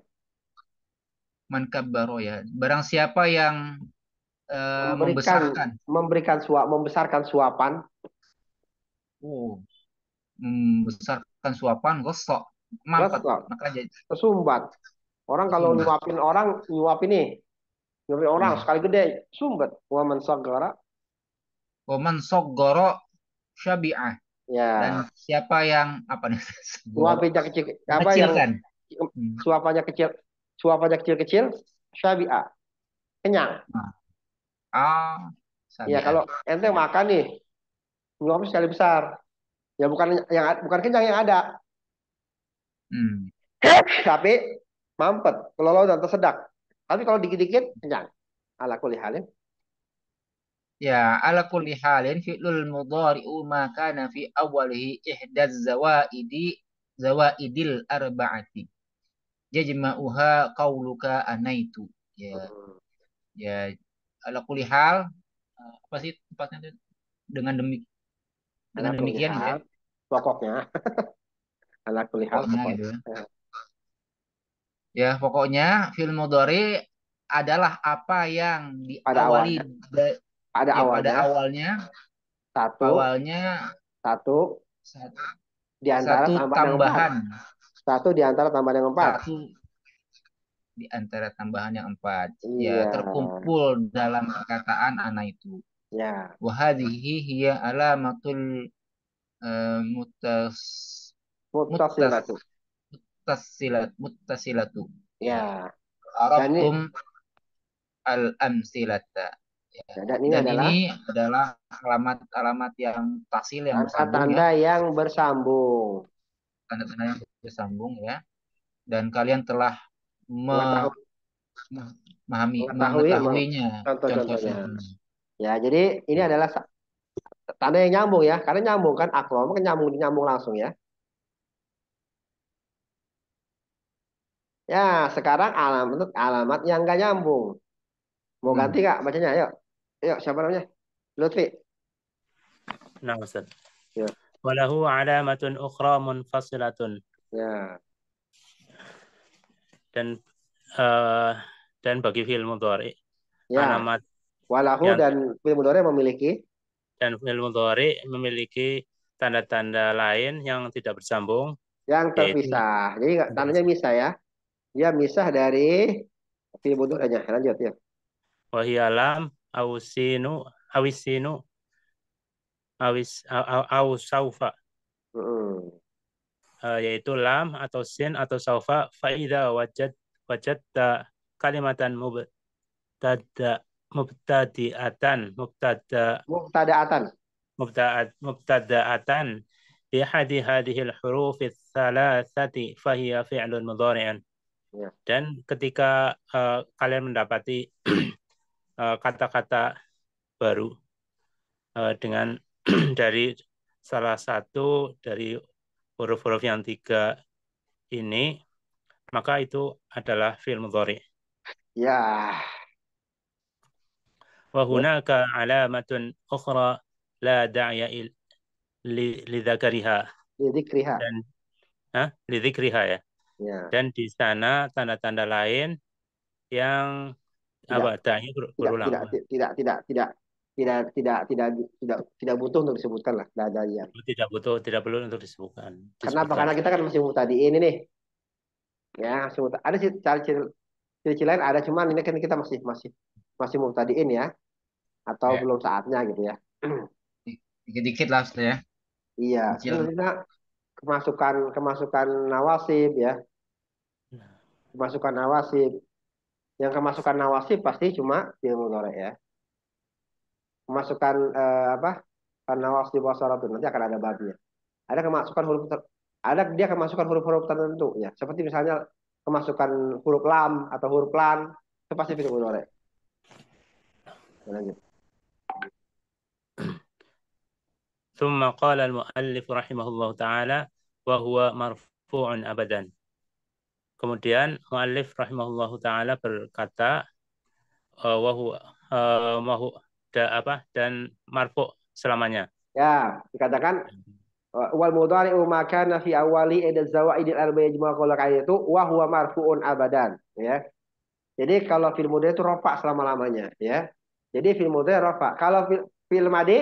mankabaro ya barang siapa yang uh, memberikan memberikan suap membesarkan suapan oh membesarkan suapan gosok mampet makanya sumbat orang kalau sumbat. nyuapin orang nyuap ini nyuapin orang iya. sekali gede sumbat waman sogora waman sogoro syabi'ah Ya. Dan siapa yang apa nih? [LAUGHS] Suapnya kecil, apa Kecilkan. yang suapannya kecil, kan? hmm. suapannya kecil-kecil, syabi'a. Kenyang. Ah, ah Ya, kalau ente makan nih, belum sekali besar. Ya bukan yang bukan kenyang yang ada. Hmm. [COUGHS] Tapi mampet, kelolo dan tersedak. Tapi kalau dikit-dikit kenyang. Ala kulli Ya, ala kulli halin fi'lul mudhari'u ma kana fi awwalihi ihdaz zawaidi zawaidil arba'ati. Jajma'uha qauluka anaitu. Ya. Ya, ala kulli hal apa sih tempatnya itu? dengan demi dengan demikian ya. Pokoknya [LAUGHS] ala kulli hal pokoknya, pokoknya. Gitu. Ya, pokoknya film mudhari adalah apa yang diawali ada ya, awalnya. Ada awalnya. Satu. Awalnya satu. Satu. Di antara satu tambahan. tambahan. Satu di antara tambahan yang empat. Satu di antara tambahan yang empat. Ya, iya. Ya, terkumpul dalam perkataan anak itu. Ya. Wahadihi hiya alamatul uh, mutas mutasilatu. Mutasilat mutasilatu. Ya. Arabum al-amsilata. Ya, dan ini dan adalah ini adalah alamat-alamat yang tasil yang ya. bersambung. Tanda ya. yang bersambung. Tanda-tanda yang bersambung ya. Dan kalian telah me memahami mengetahui, mengetahuinya. Contoh-contohnya. Ya, jadi ini ya. adalah tanda yang nyambung ya, karena nyambung kan akrom kan nyambung nyambung langsung ya. Ya, sekarang alamat alamat yang gak nyambung. Mau ganti kak hmm. bacanya? Yuk ya siapa namanya? Lutfi. Nah, Ustaz. Ya. Walahu alamatun ukhra munfasilatun. Ya. Dan uh, dan bagi fil mudhari ya. alamat walahu yang, dan fil mudhari memiliki dan fil mudhari memiliki tanda-tanda lain yang tidak bersambung yang terpisah. Yaitu, Jadi tandanya misah ya. Dia misah dari fil mudhari Lanjut ya. Wahiyalam ausinu awisinu awis au saufa uh, yaitu lam atau sin atau saufa faida wajad wajadta kalimatan mubtada mubtadiatan mubtada mubtadaatan mubtadaat mubtadaatan bi hadi hadhil huruf tsalatsati fahiya fi'lun mudhari'un ya. dan ketika uh, kalian mendapati [CLEARS THROAT] Eh, kata-kata baru eh, dengan [CLEARS THROAT] dari salah satu dari huruf-huruf yang tiga ini, maka itu adalah film mudhari. Ya. Wa hunaka alamatun ukhra la da'ya li dzakariha. Li dzikriha. Dan ha? li dzikriha ya. ya. Dan di sana tanda-tanda lain yang tidak, apa tanya berulang tidak, tidak tidak tidak tidak tidak tidak tidak tidak tidak butuh untuk disebutkan lah dadanya oh, tidak butuh tidak perlu untuk disebutkan disebutkan. karena kita kan masih tadi ini nih ya masih ada sih ciri-ciri lain ada cuman ini kan kita masih masih masih mubtadiin ya atau ya. belum saatnya gitu ya [CLEARS THROAT] dikit-dikit lah ya iya sebenarnya kemasukan kemasukan nawasib ya nah. kemasukan nawasib yang kemasukan nawasib pasti cuma ilmu mudhari ya. Kemasukan eh, apa? Nawasib wasaratun nanti akan ada babnya. Ada kemasukan huruf ter... ada dia kemasukan huruf-huruf tertentu ya. Seperti misalnya kemasukan huruf lam atau huruf lan itu pasti ilmu mudhari. Lanjut. ثم قال المؤلف رحمه الله تعالى وهو مرفوع أبدا Kemudian Mu'alif rahimahullahu taala berkata e, wahu e, mahu da, apa dan marfu selamanya. Ya, dikatakan e, wal mudhari'u ma kana fi awali idz zawaidil arba'i kolak ayat itu wa huwa marfu'un abadan, ya. Jadi kalau fil mudhari itu rofa selama-lamanya, ya. Jadi fil mudhari rofa. Kalau fil, fil madi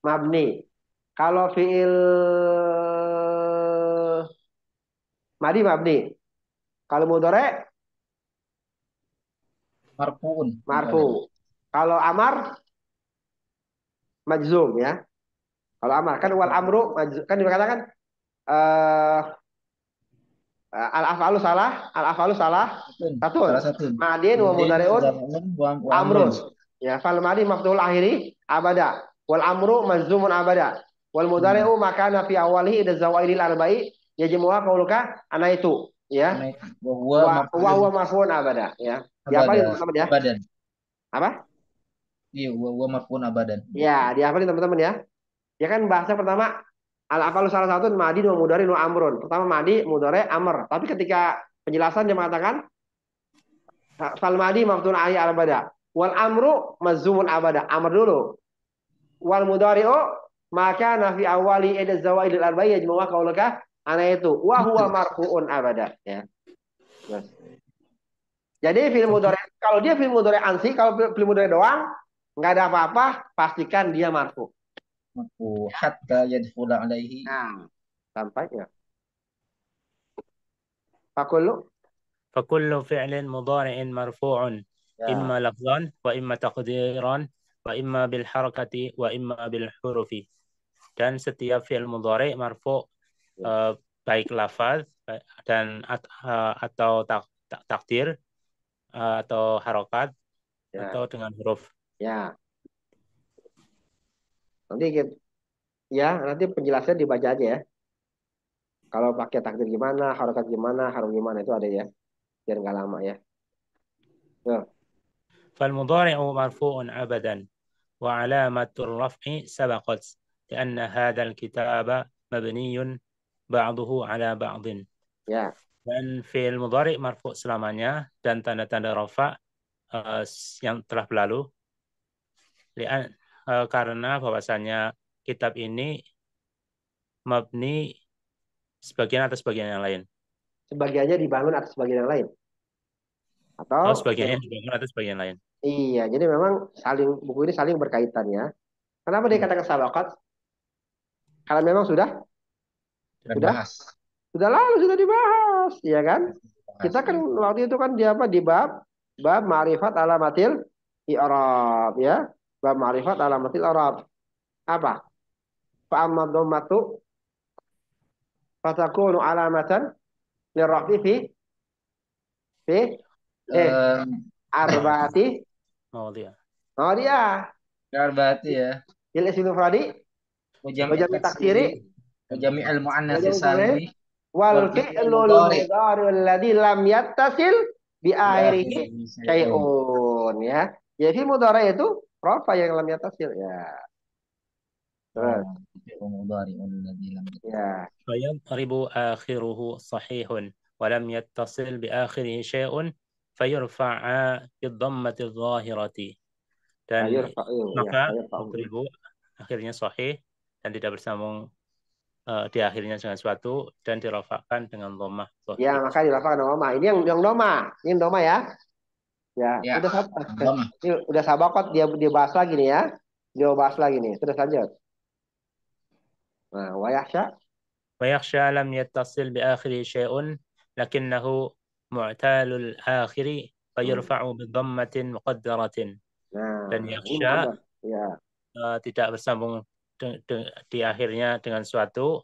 mabni. Kalau fiil madi mabni. Kalau mudore? Marfuun. Marfu. Kalau amar? Majzum ya. Kalau amar kan wal amru majzum. kan dikatakan uh, eh, eh, al afalu salah, al afalu salah. Satu. Madin wa mudariun amrun. Ya, fal madi maftul akhiri abada. Wal amru majzumun abada. Wal mudari'u hmm. makana fi awalihi idza zawailil arba'i yajmuha qauluka ana itu ya wa wa marfuun abada ya diapalin teman-teman ya abadan apa iya wa wa marfuun abadan ya diapalin teman-teman ya ya kan bahasa pertama al afalu salah satu madi nu mudari nu amrun pertama madi mu'dore amr tapi ketika penjelasan dia mengatakan fal madi maftun al abada wal amru mazumun abada amr dulu wal mudari'u maka nafi awali ada zawaidil arba'iyah jumu'ah kaulaka Aneh itu. Wahwa hmm. marfu'un abada. Ya. Jadi film mudore kalau dia film mudore ansi, kalau film mudore doang nggak ada apa-apa, pastikan dia marfu. Marfu hatta yadkhula alaihi. Nah, ya Fakullu imma lafzan wa imma taqdiran wa imma bil harakati wa imma bil hurufi dan setiap fi'il mudhari marfu Eh, baik lafaz dan uh, atau tak, tak, takdir uh, atau harokat ya. atau dengan huruf. Ya. Nanti kita, ya nanti penjelasan dibaca aja ya. Kalau pakai takdir gimana, harokat gimana, harum gimana itu ada ya. Biar nggak lama ya. ya. Fal mudhari'u marfu'un abadan wa alamatur raf'i sabaqat لأن hadzal kitaba mabniyun ba'duhu ala ba'din. Ya. Dan fi'il mudhari marfu selamanya dan tanda-tanda Rafa uh, yang telah berlalu. Lian, uh, karena bahwasanya kitab ini mabni sebagian atas sebagian yang lain. Sebagiannya dibangun atas sebagian yang lain. Atau oh, sebagiannya dibangun atas sebagian lain. Iya, jadi memang saling buku ini saling berkaitan ya. Kenapa dia hmm. katakan sabakat? Karena memang sudah sudah sudah lalu sudah dibahas, ya kan? Kita kan iya. waktu itu kan di apa di bab bab ma'rifat alamatil i'rab ya. Bab ma'rifat alamatil i'rab. Apa? Fa'amad dhammatu fatakunu alamatan lirafi fi fi eh arba'ati mawdi'ah. [LAUGHS] Oh, oh, mawdi'ah. Arba'ati ya. Jelas itu Fradi. Mujam taksiri al muannas salim wal fi'lul mudari alladhi lam yattasil bi akhirih ya. Jadi ya. ya, mudhari itu rafa yang lam yattasil ya. Terus oh, mudhari alladhi ya. akhiruhu sahihun wa lam yattasil bi akhirih fayurfa'a bi Dan ya, maka akhirnya sahih dan tidak bersambung uh, akhirnya dengan suatu dan dirofakkan dengan doma. ya, maka dirofakkan dengan Ini yang yang doma, ini yang ya. Ya, ya. udah sabar. [LAUGHS] Ini udah sabar kok dia dia bahas lagi nih ya. Dia bahas lagi nih. Terus lanjut. Nah, wayahsya ويخشى لم يتصل بآخره شيء لكنه معتال الآخر فيرفع بضمة مقدرة dan yakhsha ya. uh, tidak bersambung di akhirnya dengan suatu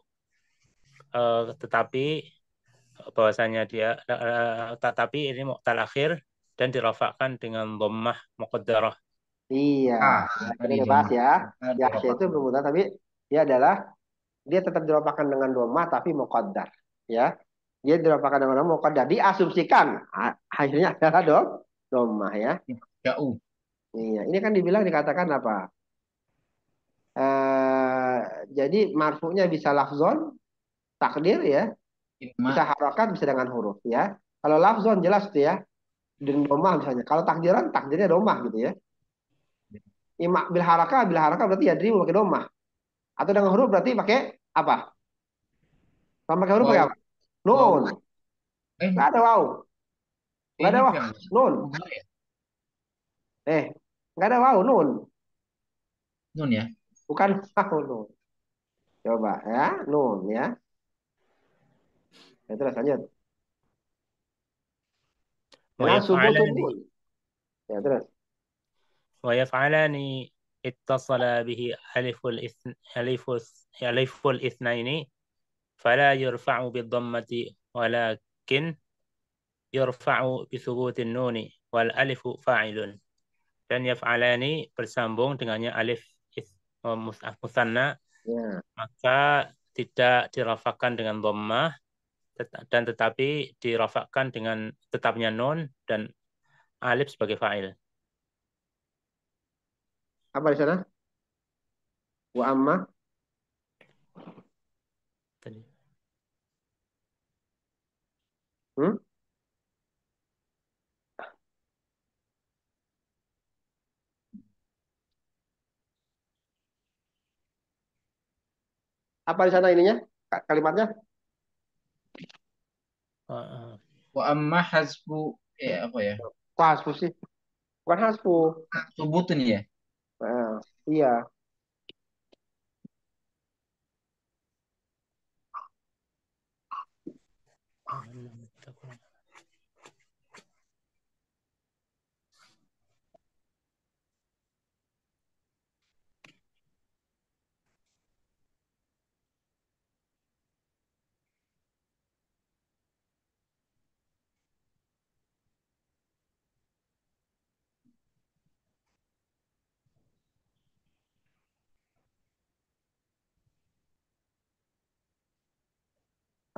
uh, tetapi eh, bahwasanya dia uh, tetapi ini tak akhir dan dirofakkan dengan dhammah muqaddarah. Iya. Ah, ini iya. bahas ya. Yahya itu bermuda tapi dia adalah dia tetap dirofakkan dengan domah tapi muqaddar, ya. Dia dirofakkan dengan dhammah muqaddar diasumsikan akhirnya adalah dom domah ya. Jauh. Iya, ini kan dibilang dikatakan apa? jadi marfu'nya bisa lafzon, takdir ya. Bisa harokat, bisa dengan huruf ya. Kalau lafzon jelas tuh ya. Dan domah misalnya. Kalau takdiran, takdirnya domah gitu ya. Ima bil haraka, bil haraka berarti ya diri pakai domah. Atau dengan huruf berarti pakai apa? Sama pakai huruf wow. pakai apa? Nun. Wow. Eh. Nggak ada wow. Nggak ada wow. Nun. Ya? Eh, nggak ada wow, nun. Nun ya? Bukan [LAUGHS] wow, nun. Coba ya, nun ya. Ya terus lanjut. Nah, ya terus. Wa yaf'alani ittasala bihi aliful aliful aliful itsnaini fala yurfa'u bidhammati walakin yurfa'u bi thubutin nuni wal alifu fa'ilun dan yaf'alani bersambung dengannya alif oh, musanna Ya. maka tidak dirafakan dengan dhammah dan tetapi dirafakan dengan tetapnya non dan alif sebagai fa'il. Apa di sana? Wa amma Hmm? apa di sana ininya kalimatnya wa amma hasbu ya apa ya kok hasbu sih bukan hasbu subutun ya nah, iya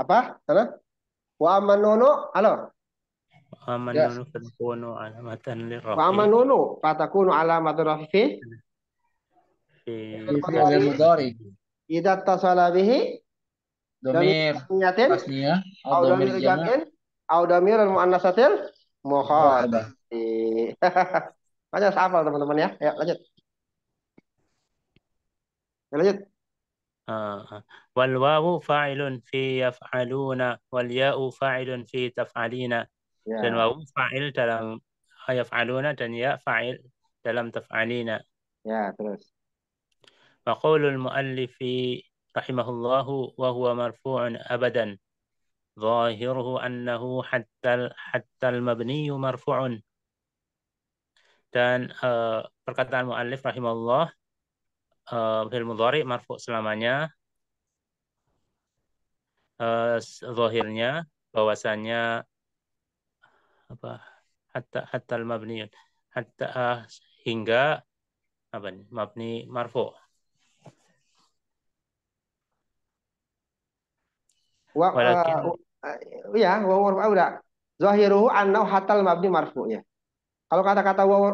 apa sana wa amanono halo wa amanono ya. yes. fatakunu alamatan lirafi wa amanono fatakunu alamatan lirafi fi idza tasala bihi domir niyatin pastinya au domir jamin au domir muannasatil mukhadab banyak sahabat teman-teman ya ya lanjut ya, lanjut آه. والواو فاعل في يفعلون والياء فاعل في تفعلين yeah. dan wawu fa'il dalam yaf'aluna dan ya fa'il dalam taf'alina ya yeah, terus wa qawlul muallifi rahimahullahu wa huwa marfu'un abadan ظاهره أنه حتى حتى المبني مرفوع dan uh, perkataan muallif rahimahullah uh, eh, fil mudhari marfu selamanya uh, zahirnya bahwasanya apa hatta hatta al mabni hatta uh, hingga apa nih mabni marfu wa uh, ya wa marfu ah, iya, udah zahiruhu annahu al mabni ya. kalau kata-kata wa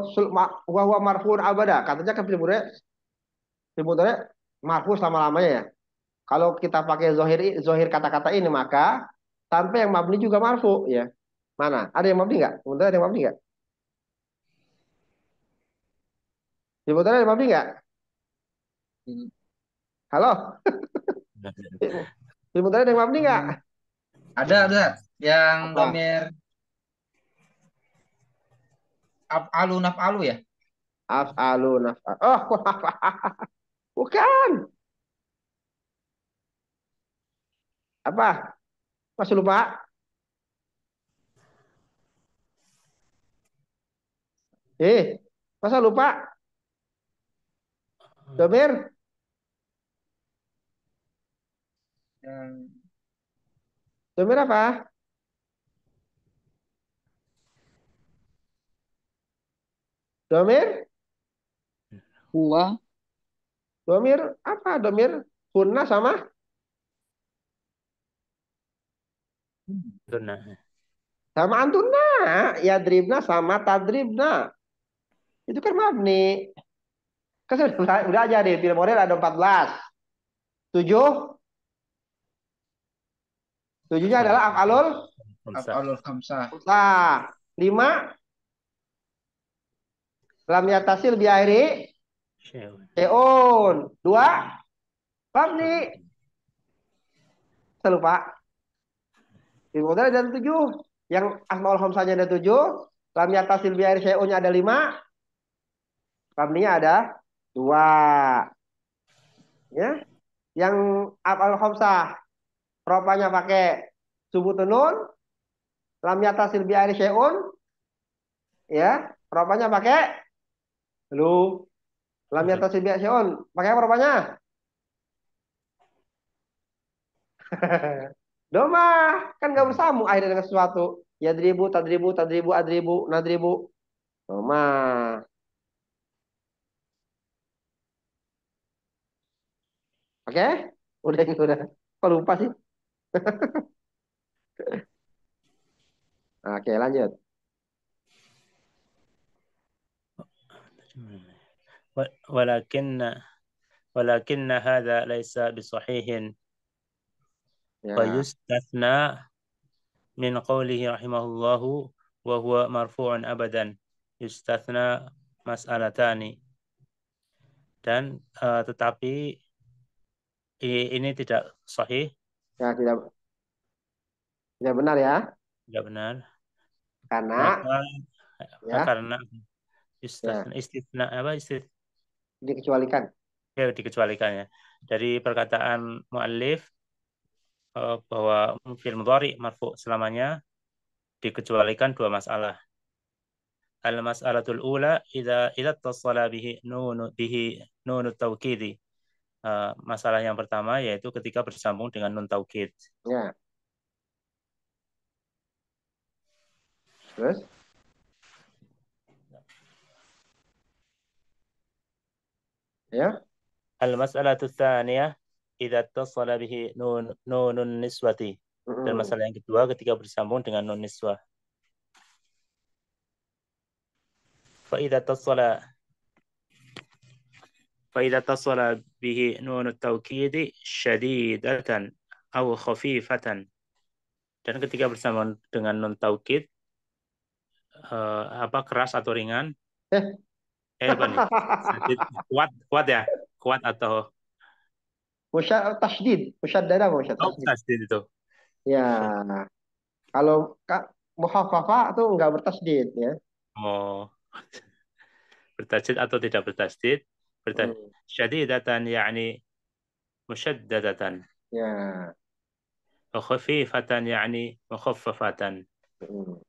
wa marfu abada katanya kan sebutannya marfu selama-lamanya ya. Kalau kita pakai zohir zohir kata-kata ini maka sampai yang mabni juga marfu ya. Mana? Ada yang mabni nggak? Sebutannya ada yang mabni nggak? Sebutannya ada yang mabni nggak? Halo? [LAUGHS] Sebutannya ada yang mabni nggak? Ada ada yang domir alu naf alu ya? Af alu naf. Oh, [LAUGHS] Bukan. Apa? Mas lupa? Eh, masa lupa? Domir? Domir apa? Domir? Wah. Domir apa? Domir hunna sama? Tunna. Sama Antuna. Ya dribna sama tadribna. Itu kan mabni. Kan sudah, [LAUGHS] udah aja deh. Film model ada 14. 7. Tujuhnya adalah af'alul. Af'alul khamsah. Khamsah. Lima. Lam yatasil biairi? Seun. Dua. Pamni. Saya lupa. Ibu ada tujuh. Yang asmaul hom ada tujuh. Yata tasil Air seunnya ada lima. Pamninya ada dua. Ya. Yang asmaul homsah. Ropanya pakai tenun. Lam Yata tasil Air seun. Ya. Ropanya pakai lu Lam yatasi bi'asyaun. Pakai apa rupanya? [LAUGHS] Doma, Kan gak bersambung akhirnya dengan sesuatu. Ya, dribu, tadribu, tadribu, adribu, nadribu. doma. Oke? Okay? Udah ini gitu, udah. Kok lupa sih? [LAUGHS] Oke, okay, lanjut. ولكن ولكن هذا ليس بصحيح ويستثنى من قوله رحمه الله وهو مرفوع أبدا يستثنى مسألatan dan uh, tetapi ini, tidak sahih ya tidak tidak benar ya tidak benar karena Maka, ya. karena istithna, ya. apa istithna dikecualikan. Ya, dikecualikan ya. Dari perkataan mu'alif eh, bahwa fil mudhari marfu selamanya dikecualikan dua masalah. Al mas'alatul ula idza idza tasala bihi nun bihi nun taukidi. Uh, eh, masalah yang pertama yaitu ketika bersambung dengan nun taukid. Ya. Terus? ya المسألة الثانية إذا اتصل bihi nun nun niswati. dan masalah yang kedua ketika bersambung dengan nun niswa fa idza tasala fa idza tasala bihi nun at-taukid syadidatan aw khafifatan dan ketika bersambung dengan nun taukid uh, eh, apa keras atau ringan eh, hebat eh, nih. kuat kuat ya kuat atau Musya tasdid, musyaddada apa musya tasdid? Oh, tasdid itu. Ya. Kalau kak muhafafa itu enggak bertasdid ya. Oh. [LAUGHS] Bertasdid atau tidak bertasdid? Bertasdid. Hmm. datan yakni musyaddadatan. Ya. Khafifatan yakni mukhaffafatan. Hmm.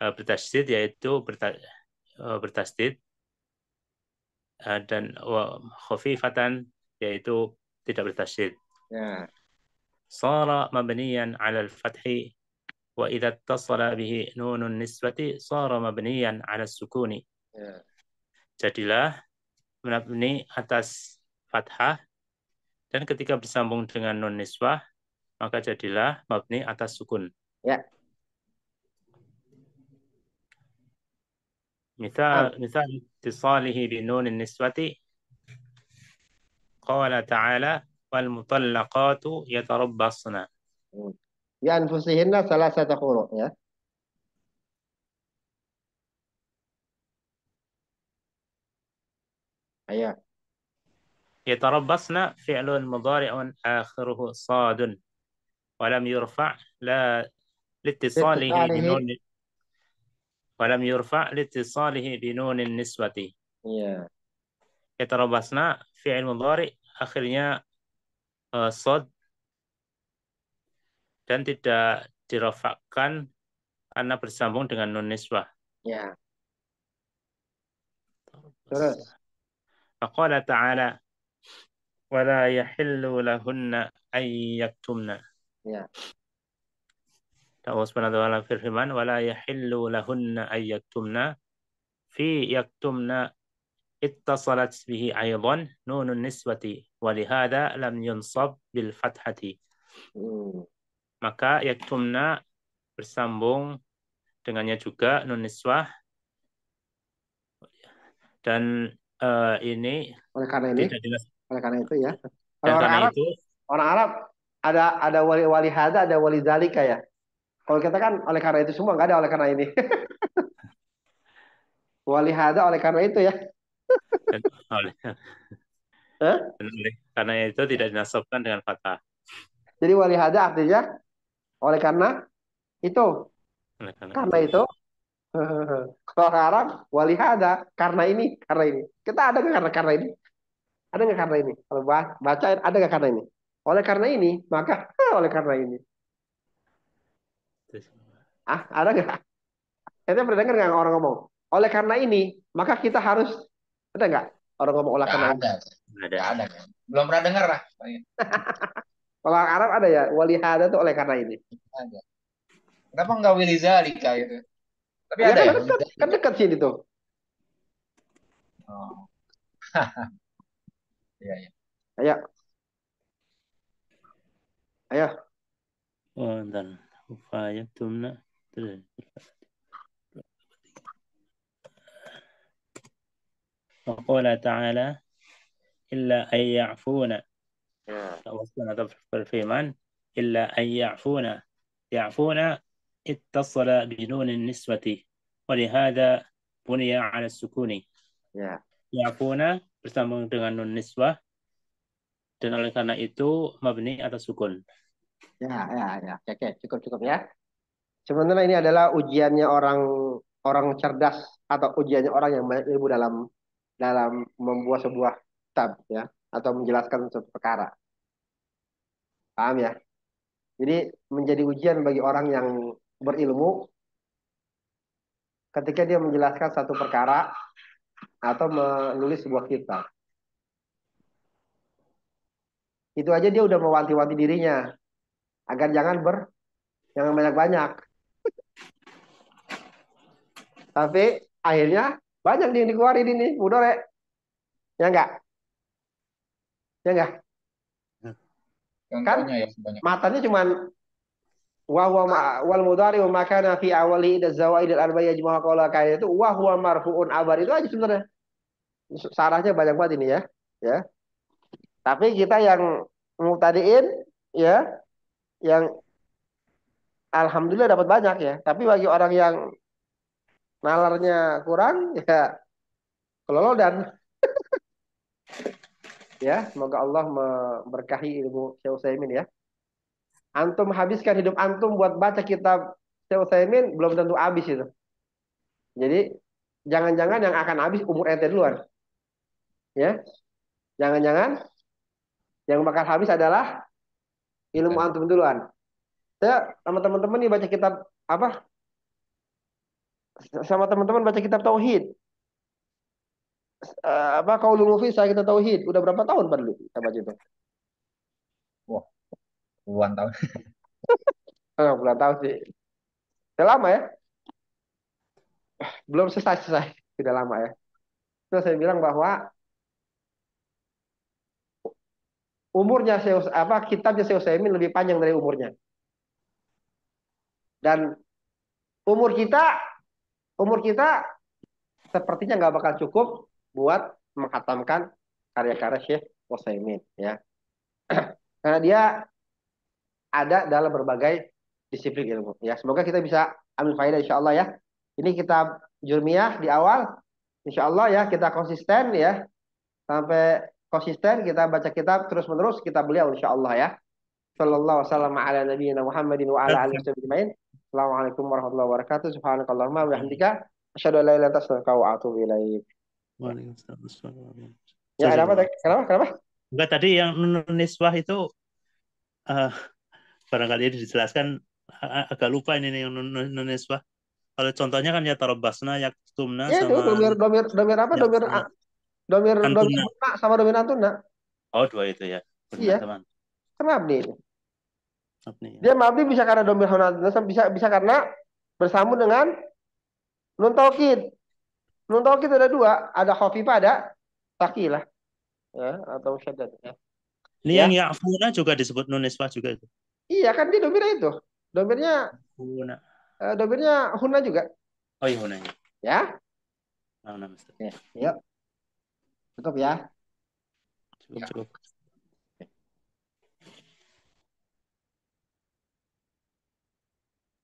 Eh, bertasdid yaitu berta, eh, bertasdid Eh, dan khafifatan yaitu tidak bertasydid. Ya. Sara mabniyan 'ala al-fathi wa idza ittasala bihi nunun nisbati sara mabniyan 'ala sukuni. Ya. Jadilah mabni atas fathah dan ketika bersambung dengan nun niswah maka jadilah mabni atas sukun. Ya. Misal, misal اتصاله بنون النسوة قال تعالى والمطلقات يتربصن بأنفسهن ثلاثة قروء هيا أيوة. يتربصن فعل مضارع آخره صاد ولم يرفع لا لاتصاله بنون Walam yurfa' litisalihi binunin niswati. Iya. Kita robasna fi'il mudhari akhirnya uh, sod dan tidak dirofakkan karena bersambung dengan nun niswah. Ya. Terus. Faqala ta'ala wala yahillu lahunna ayyaktumna. Ya. Allah Subhanahu wa taala firman wala yahillu lahunna ay fi yaktumna ittasalat bihi aidan nunun niswati nisbati walihada lam yunsab bil fathati hmm. maka yaktumna bersambung dengannya juga nun niswah dan uh, ini oleh karena ini tidak oleh karena itu ya orang, orang Arab itu, orang Arab ada ada wali wali hada ada wali zalika ya kalau kita kan oleh karena itu semua nggak ada oleh karena ini. [LAUGHS] Wali hada oleh karena itu ya. [LAUGHS] oleh. Karena itu tidak dinasabkan dengan fakta. Jadi wali hada artinya oleh karena itu. karena, itu. itu. [LAUGHS] Kalau sekarang hada karena ini, karena ini. Kita ada nggak karena karena ini? Ada nggak karena ini? Kalau baca ada nggak karena ini? Oleh karena ini, maka oleh karena ini. Ah, ada nggak? Kita pernah dengar nggak orang ngomong? Oleh karena ini, maka kita harus ada nggak orang ngomong oleh karena ada. Ada. ada. Belum pernah dengar lah. [LAUGHS] Kalau Arab ada ya, wali hada tuh oleh karena ini. Ada. Kenapa nggak zalika itu? Tapi ya, ada kan ya? Dekat, kan dekat sini tuh. Oh. [LAUGHS] Iya, iya. Ayo. Ayo. Oh, entar. وقال تعالى إلا أن يعفون وصلنا في من إلا أن يعفون يعفون اتصل بنون النسبة ولهذا بني على السكون يعفون bersambung dengan nun nisbah dan oleh karena itu mabni atas sukun. Ya, ya, ya. Oke, oke. cukup cukup ya. Sebenarnya ini adalah ujiannya orang orang cerdas atau ujiannya orang yang banyak ilmu dalam dalam membuat sebuah tab, ya atau menjelaskan suatu perkara. Paham ya? Jadi menjadi ujian bagi orang yang berilmu ketika dia menjelaskan satu perkara atau menulis sebuah kitab. Itu aja dia udah mewanti-wanti dirinya agar jangan ber jangan banyak-banyak. Tapi akhirnya banyak yang dikeluarin ini, budore. Ya Ya enggak? Ya enggak? Kan ya, matanya cuman wa huwa wal mudari ma kana fi awali idza zawaid al arba'a yajma'u qawla kaida itu wa huwa marfu'un abar itu aja sebenarnya. Sarahnya banyak banget ini ya. Ya. Tapi kita yang mutadiin ya yang alhamdulillah dapat banyak ya. Tapi bagi orang yang nalarnya kurang ya dan [LAUGHS] ya, semoga Allah memberkahi ilmu Syekh Utsaimin ya. Antum habiskan hidup antum buat baca kitab Syekh Utsaimin belum tentu habis itu. Jadi jangan-jangan yang akan habis umur ente duluan. Ya. Jangan-jangan yang bakal habis adalah ilmu kan. antum duluan saya sama teman-teman nih baca kitab apa sama teman-teman baca kitab tauhid eh, apa kau lufi saya kita tauhid udah berapa tahun perlu kita baca itu wah puluhan tahun oh, [LAUGHS] puluhan tahun sih udah lama ya belum selesai selesai sudah lama ya terus saya bilang bahwa umurnya Syekh apa kitabnya Syekh Utsaimin lebih panjang dari umurnya. Dan umur kita umur kita sepertinya nggak bakal cukup buat menghatamkan karya-karya Syekh Utsaimin ya. [CLEARS THROAT] Karena dia ada dalam berbagai disiplin ilmu ya. Semoga kita bisa ambil faedah insyaallah ya. Ini kita Jurmiyah di awal insyaallah ya kita konsisten ya sampai konsisten kita baca kitab terus menerus kita beliau insya Allah ya sallallahu wasallam ala nabiyina Muhammadin wa ala alihi wasallam Assalamualaikum warahmatullahi wabarakatuh subhanakallahumma wa bihamdika asyhadu an la ilaha illa anta wa atubu ilaik Ya, ada apa? Kenapa? Kenapa? Enggak tadi yang nun itu uh, barangkali dijelaskan agak lupa ini yang nun Kalau contohnya kan ya tarobasna, yaktumna ya, sama domir domir domir apa? Ya, domir Domir Domir sama Domir Antuna. Oh, dua itu ya. Benar, iya. Teman. Kenapa nih? Abdi. Ya. Dia Mabdi bisa karena Domir Antuna bisa bisa karena bersambung dengan Nun Tolkid. ada dua, ada Khofifah, ada Takilah. Ya, atau Syaddad. Ya. Ini ya. yang Ya'funa juga disebut Nun juga itu. Iya, kan dia domirnya itu. Domirnya Huna. Uh, eh, domirnya Huna juga. Oh iya Huna. Iya. Ya. Nah, nah, ya. Yuk. Cukup ya? Cukup, ya. cukup.